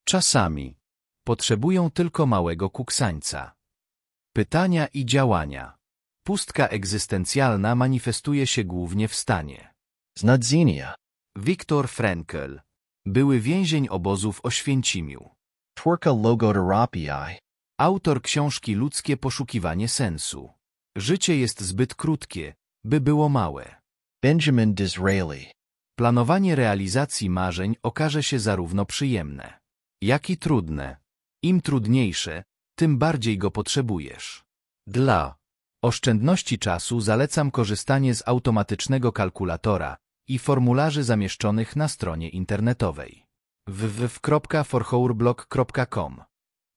Czasami potrzebują tylko małego kuksańca. Pytania i działania. Pustka egzystencjalna manifestuje się głównie w stanie znadzenia Victor Frankl, były więzień obozów o Święcimiu. Twerka logoterapii. Autor książki Ludzkie poszukiwanie sensu. Życie jest zbyt krótkie, by było małe. Benjamin Disraeli. Planowanie realizacji marzeń okaże się zarówno przyjemne, jak i trudne. Im trudniejsze, tym bardziej go potrzebujesz. Dla oszczędności czasu zalecam korzystanie z automatycznego kalkulatora, i formularzy zamieszczonych na stronie internetowej www.forhourblog.com.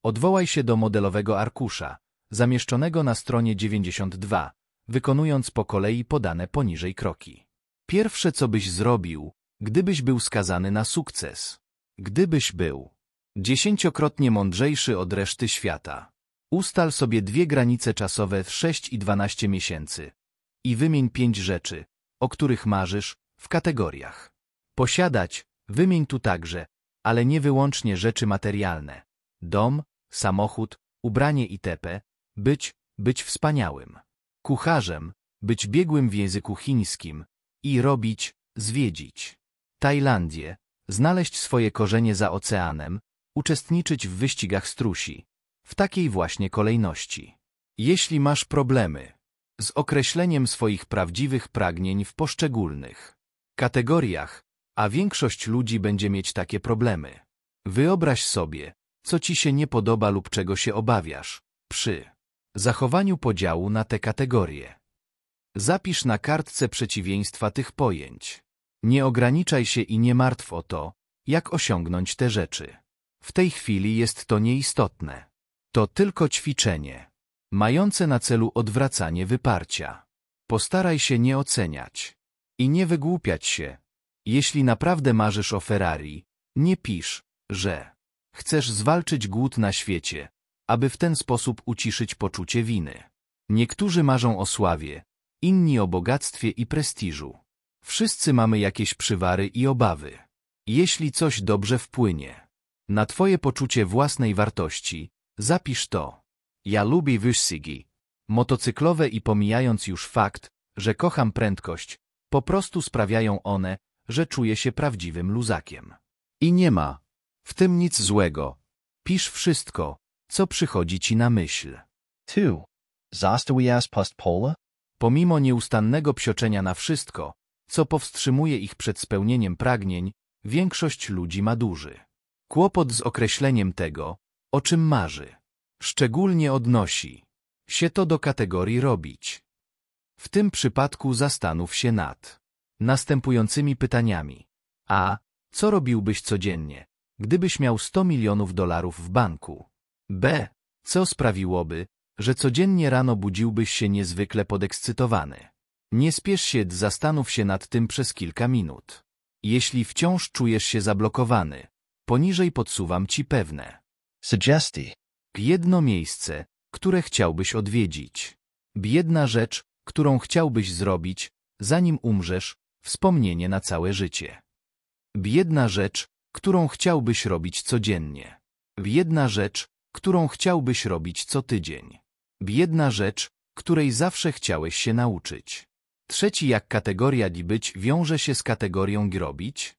Odwołaj się do modelowego arkusza zamieszczonego na stronie 92, wykonując po kolei podane poniżej kroki. Pierwsze, co byś zrobił, gdybyś był skazany na sukces. Gdybyś był dziesięciokrotnie mądrzejszy od reszty świata. Ustal sobie dwie granice czasowe w 6 i 12 miesięcy i wymień pięć rzeczy, o których marzysz, w kategoriach. Posiadać wymień tu także, ale nie wyłącznie rzeczy materialne. Dom, samochód, ubranie itp. Być, być wspaniałym. Kucharzem, być biegłym w języku chińskim i robić, zwiedzić. Tajlandię, znaleźć swoje korzenie za oceanem, uczestniczyć w wyścigach strusi. W takiej właśnie kolejności. Jeśli masz problemy z określeniem swoich prawdziwych pragnień w poszczególnych kategoriach, a większość ludzi będzie mieć takie problemy. Wyobraź sobie, co ci się nie podoba lub czego się obawiasz, przy zachowaniu podziału na te kategorie. Zapisz na kartce przeciwieństwa tych pojęć. Nie ograniczaj się i nie martw o to, jak osiągnąć te rzeczy. W tej chwili jest to nieistotne. To tylko ćwiczenie, mające na celu odwracanie wyparcia. Postaraj się nie oceniać. I nie wygłupiać się. Jeśli naprawdę marzysz o Ferrari, nie pisz, że chcesz zwalczyć głód na świecie, aby w ten sposób uciszyć poczucie winy. Niektórzy marzą o sławie, inni o bogactwie i prestiżu. Wszyscy mamy jakieś przywary i obawy. Jeśli coś dobrze wpłynie na Twoje poczucie własnej wartości, zapisz to. Ja lubię wyścigi motocyklowe i pomijając już fakt, że kocham prędkość, po prostu sprawiają one, że czuję się prawdziwym luzakiem. I nie ma w tym nic złego. Pisz wszystko, co przychodzi ci na myśl. 2. Zostawiasz postpola? Pomimo nieustannego psioczenia na wszystko, co powstrzymuje ich przed spełnieniem pragnień, większość ludzi ma duży kłopot z określeniem tego, o czym marzy. Szczególnie odnosi się to do kategorii robić. W tym przypadku zastanów się nad następującymi pytaniami. A. Co robiłbyś codziennie, gdybyś miał 100 milionów dolarów w banku? B. Co sprawiłoby, że codziennie rano budziłbyś się niezwykle podekscytowany? Nie spiesz się, zastanów się nad tym przez kilka minut. Jeśli wciąż czujesz się zablokowany, poniżej podsuwam Ci pewne suggesty. Jedno miejsce, które chciałbyś odwiedzić. Jedna rzecz, którą chciałbyś zrobić, zanim umrzesz, wspomnienie na całe życie. Jedna rzecz, którą chciałbyś robić codziennie. Jedna rzecz, którą chciałbyś robić co tydzień. Jedna rzecz, której zawsze chciałeś się nauczyć. Trzeci jak kategoria być wiąże się z kategorią grobić.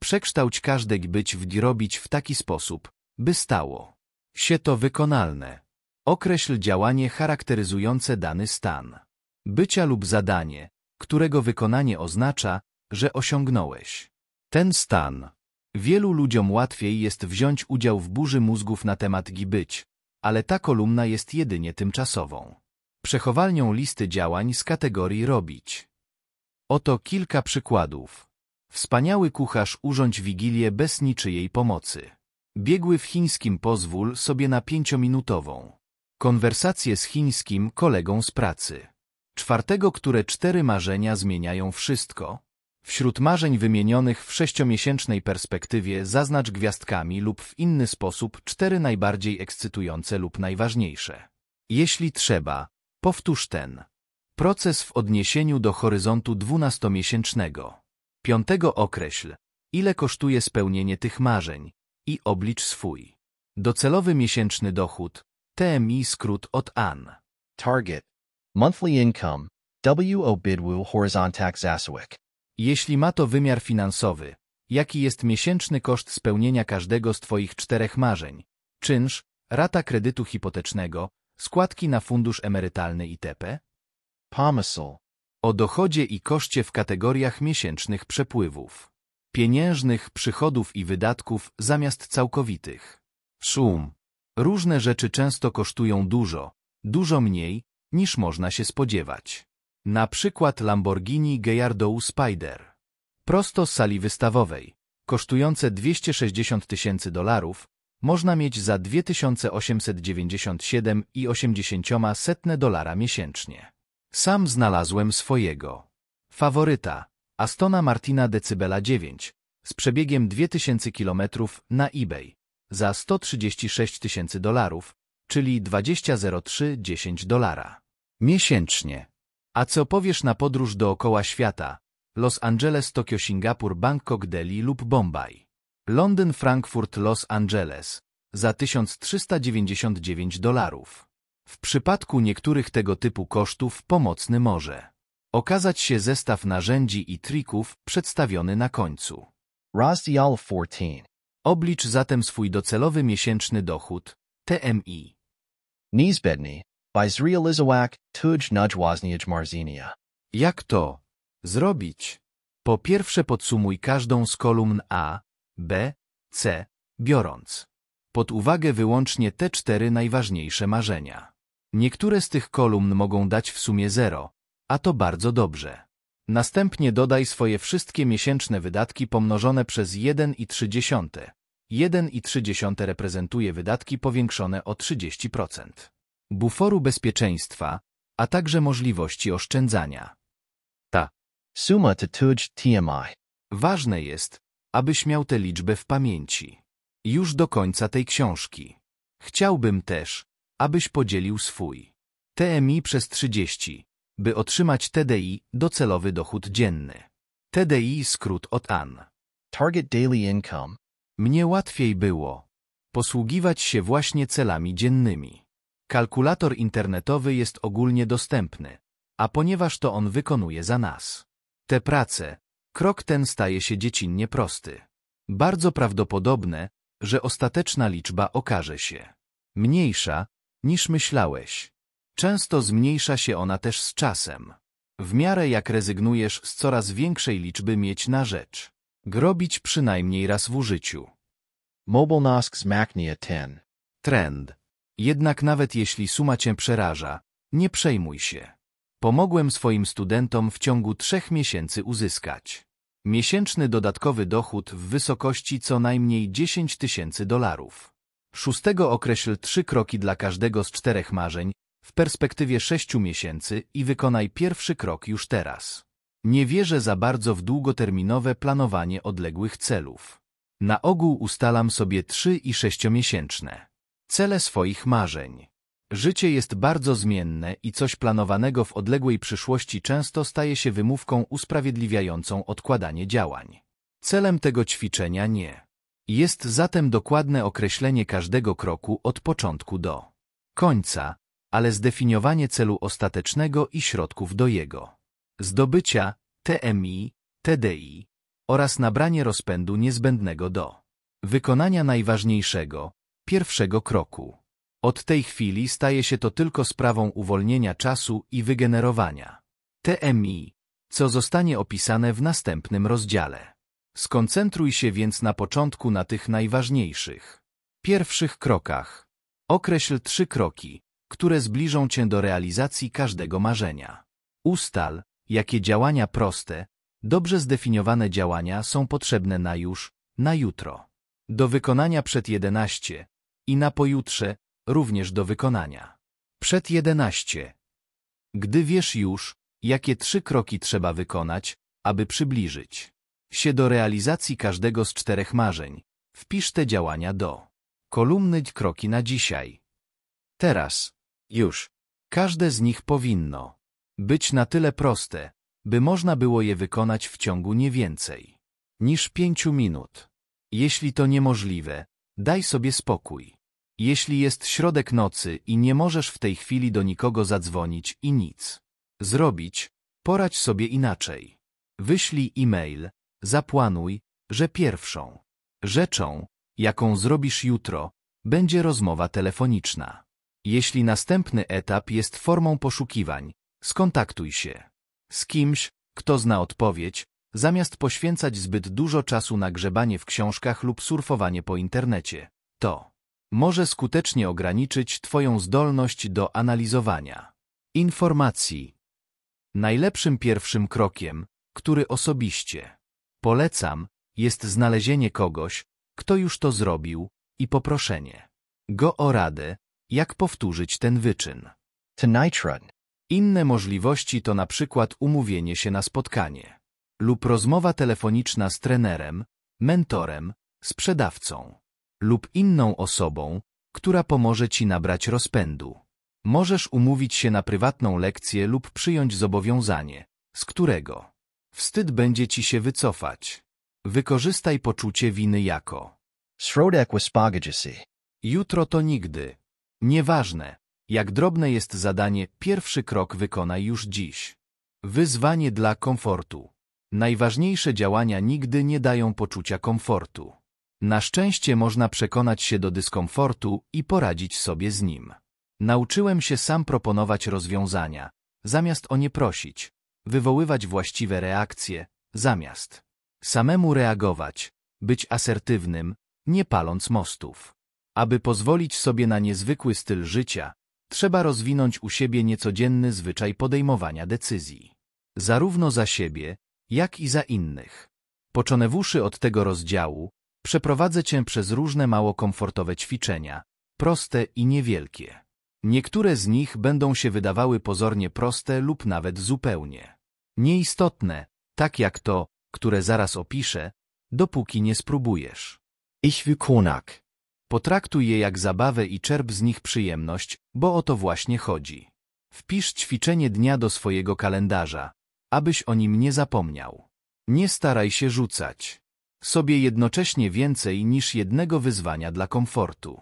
Przekształć każde być w robić w taki sposób, by stało się to wykonalne. Określ działanie charakteryzujące dany stan bycia lub zadanie, którego wykonanie oznacza, że osiągnąłeś ten stan. Wielu ludziom łatwiej jest wziąć udział w burzy mózgów na temat gibyć, ale ta kolumna jest jedynie tymczasową. Przechowalnią listy działań z kategorii robić. Oto kilka przykładów. Wspaniały kucharz urządź wigilię bez niczyjej pomocy. Biegły w chińskim pozwól sobie na pięciominutową. Konwersację z chińskim kolegą z pracy. Czwartego, które cztery marzenia zmieniają wszystko. Wśród marzeń wymienionych w sześciomiesięcznej perspektywie zaznacz gwiazdkami lub w inny sposób cztery najbardziej ekscytujące lub najważniejsze. Jeśli trzeba, powtórz ten. Proces w odniesieniu do horyzontu dwunastomiesięcznego. Piątego określ, ile kosztuje spełnienie tych marzeń i oblicz swój. Docelowy miesięczny dochód, TMI skrót od AN. Target Monthly Income W obydwu horizontach zasług. Jeśli ma to wymiar finansowy, jaki jest miesięczny koszt spełnienia każdego z Twoich czterech marzeń? Czynsz, rata kredytu hipotecznego, składki na fundusz emerytalny itp. Pomysł. O dochodzie i koszcie w kategoriach miesięcznych przepływów. Pieniężnych przychodów i wydatków zamiast całkowitych. Sum. Różne rzeczy często kosztują dużo, dużo mniej, niż można się spodziewać. Na przykład Lamborghini Gallardo Spider. Prosto z sali wystawowej, kosztujące 260 tysięcy dolarów, można mieć za 2897,80 dolara miesięcznie. Sam znalazłem swojego. Faworyta Astona Martina Decybela 9 z przebiegiem 2000 km na eBay za 136 tysięcy dolarów, czyli 20,0310 dolara. Miesięcznie. A co powiesz na podróż dookoła świata? Los Angeles, Tokio, Singapur, Bangkok, Delhi lub Bombaj. Londyn, Frankfurt, Los Angeles za 1399 dolarów. W przypadku niektórych tego typu kosztów pomocny może okazać się zestaw narzędzi i trików przedstawiony na końcu. Rozdział 14. Oblicz zatem swój docelowy miesięczny dochód, TMI. Niezbedny by zrealizować tuj najważniejsze marzenia. Jak to zrobić? Po pierwsze podsumuj każdą z kolumn A, B, C, biorąc pod uwagę wyłącznie te cztery najważniejsze marzenia. Niektóre z tych kolumn mogą dać w sumie zero, a to bardzo dobrze. Następnie dodaj swoje wszystkie miesięczne wydatki pomnożone przez 1,3 1,3 reprezentuje wydatki powiększone o 30%. Buforu bezpieczeństwa, a także możliwości oszczędzania. Ta. Suma to tytuj TMI. Ważne jest, abyś miał tę liczbę w pamięci. Już do końca tej książki. Chciałbym też, abyś podzielił swój TMI przez 30, by otrzymać TDI docelowy dochód dzienny. TDI skrót od AN. Target Daily Income mnie łatwiej było posługiwać się właśnie celami dziennymi. Kalkulator internetowy jest ogólnie dostępny, a ponieważ to on wykonuje za nas te prace, krok ten staje się dziecinnie prosty. Bardzo prawdopodobne, że ostateczna liczba okaże się mniejsza niż myślałeś. Często zmniejsza się ona też z czasem, w miarę jak rezygnujesz z coraz większej liczby mieć na rzecz Grobić przynajmniej raz w użyciu. Mobilnosk zmaknie ten. Trend. Jednak nawet jeśli suma cię przeraża, nie przejmuj się. Pomogłem swoim studentom w ciągu trzech miesięcy uzyskać miesięczny dodatkowy dochód w wysokości co najmniej 10 tysięcy dolarów. Szóstego określ trzy kroki dla każdego z czterech marzeń w perspektywie sześciu miesięcy i wykonaj pierwszy krok już teraz. Nie wierzę za bardzo w długoterminowe planowanie odległych celów. Na ogół ustalam sobie 3 i 6 miesięczne cele swoich marzeń. Życie jest bardzo zmienne i coś planowanego w odległej przyszłości często staje się wymówką usprawiedliwiającą odkładanie działań. Celem tego ćwiczenia nie. Jest zatem dokładne określenie każdego kroku od początku do końca, ale zdefiniowanie celu ostatecznego i środków do jego zdobycia TMI, TDI oraz nabranie rozpędu niezbędnego do wykonania najważniejszego, pierwszego kroku. Od tej chwili staje się to tylko sprawą uwolnienia czasu i wygenerowania TMI, co zostanie opisane w następnym rozdziale. Skoncentruj się więc na początku na tych najważniejszych pierwszych krokach. Określ trzy kroki, które zbliżą Cię do realizacji każdego marzenia. Ustal, jakie działania proste, dobrze zdefiniowane działania są potrzebne na już, na jutro. Do wykonania przed 11 i na pojutrze również do wykonania. Przed 11. Gdy wiesz już, jakie trzy kroki trzeba wykonać, aby przybliżyć się do realizacji każdego z czterech marzeń, wpisz te działania do kolumny kroki na dzisiaj. Teraz. Już. Każde z nich powinno być na tyle proste, by można było je wykonać w ciągu nie więcej niż pięciu minut. Jeśli to niemożliwe, daj sobie spokój. Jeśli jest środek nocy i nie możesz w tej chwili do nikogo zadzwonić i nic zrobić, poradź sobie inaczej. Wyślij e-mail, zaplanuj, że pierwszą rzeczą, jaką zrobisz jutro, będzie rozmowa telefoniczna. Jeśli następny etap jest formą poszukiwań, Skontaktuj się z kimś, kto zna odpowiedź, zamiast poświęcać zbyt dużo czasu na grzebanie w książkach lub surfowanie po internecie. To może skutecznie ograniczyć Twoją zdolność do analizowania informacji. Najlepszym pierwszym krokiem, który osobiście polecam, jest znalezienie kogoś, kto już to zrobił i poproszenie go o radę, jak powtórzyć ten wyczyn. To inne możliwości to na przykład umówienie się na spotkanie lub rozmowa telefoniczna z trenerem, mentorem, sprzedawcą lub inną osobą, która pomoże Ci nabrać rozpędu. Możesz umówić się na prywatną lekcję lub przyjąć zobowiązanie, z którego wstyd będzie Ci się wycofać. Wykorzystaj poczucie winy jako Jutro to nigdy. Nieważne, jak drobne jest zadanie, pierwszy krok wykonaj już dziś. Wyzwanie dla komfortu. Najważniejsze działania nigdy nie dają poczucia komfortu. Na szczęście można przekonać się do dyskomfortu i poradzić sobie z nim. Nauczyłem się sam proponować rozwiązania, zamiast o nie prosić, wywoływać właściwe reakcje, zamiast samemu reagować, być asertywnym, nie paląc mostów. Aby pozwolić sobie na niezwykły styl życia, trzeba rozwinąć u siebie niecodzienny zwyczaj podejmowania decyzji. Zarówno za siebie, jak i za innych. Począwszy od tego rozdziału, przeprowadzę Cię przez różne mało komfortowe ćwiczenia, proste i niewielkie. Niektóre z nich będą się wydawały pozornie proste lub nawet zupełnie nieistotne, tak jak to, które zaraz opiszę, dopóki nie spróbujesz. Ich will Potraktuj je jak zabawę i czerp z nich przyjemność, bo o to właśnie chodzi. Wpisz ćwiczenie dnia do swojego kalendarza, abyś o nim nie zapomniał. Nie staraj się rzucać sobie jednocześnie więcej niż jednego wyzwania dla komfortu.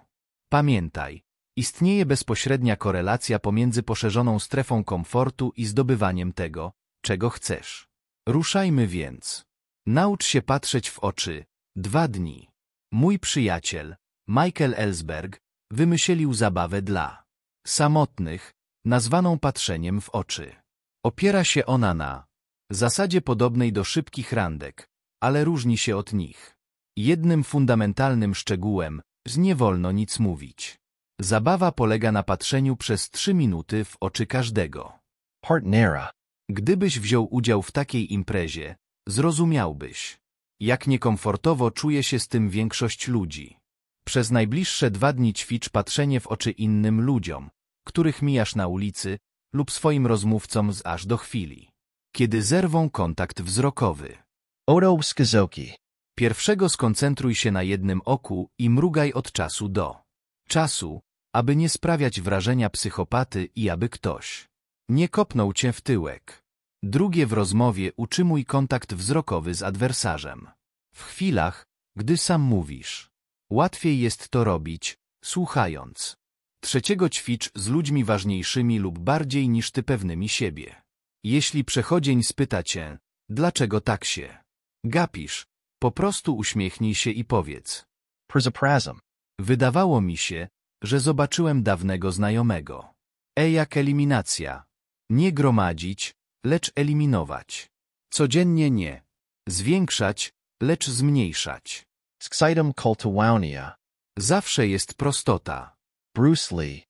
Pamiętaj, istnieje bezpośrednia korelacja pomiędzy poszerzoną strefą komfortu i zdobywaniem tego, czego chcesz. Ruszajmy więc. Naucz się patrzeć w oczy. Dwa dni. Mój przyjaciel, Michael Ellsberg, wymyślił zabawę dla samotnych, nazwaną patrzeniem w oczy. Opiera się ona na zasadzie podobnej do szybkich randek, ale różni się od nich. Jednym fundamentalnym szczegółem nie wolno nic mówić. Zabawa polega na patrzeniu przez trzy minuty w oczy każdego partnera. Gdybyś wziął udział w takiej imprezie, zrozumiałbyś, jak niekomfortowo czuje się z tym większość ludzi. Przez najbliższe dwa dni ćwicz patrzenie w oczy innym ludziom, których mijasz na ulicy lub swoim rozmówcom z aż do chwili, kiedy zerwą kontakt wzrokowy. Odo Skizoki. Pierwszego skoncentruj się na jednym oku i mrugaj od czasu do czasu, aby nie sprawiać wrażenia psychopaty i aby ktoś nie kopnął cię w tyłek. Drugie w rozmowie utrzymuj kontakt wzrokowy z adwersarzem. W chwilach, gdy sam mówisz, Łatwiej jest to robić, słuchając. Trzeciego ćwicz z ludźmi ważniejszymi lub bardziej niż ty pewnymi siebie. Jeśli przechodzień spyta cię, dlaczego tak się gapisz, po prostu uśmiechnij się i powiedz. Przepraszam. Wydawało mi się, że zobaczyłem dawnego znajomego. E jak eliminacja. Nie gromadzić, lecz eliminować. Codziennie nie. Zwiększać, lecz zmniejszać. Sxitum cultawownia. Zawsze jest prostota. Bruce Lee.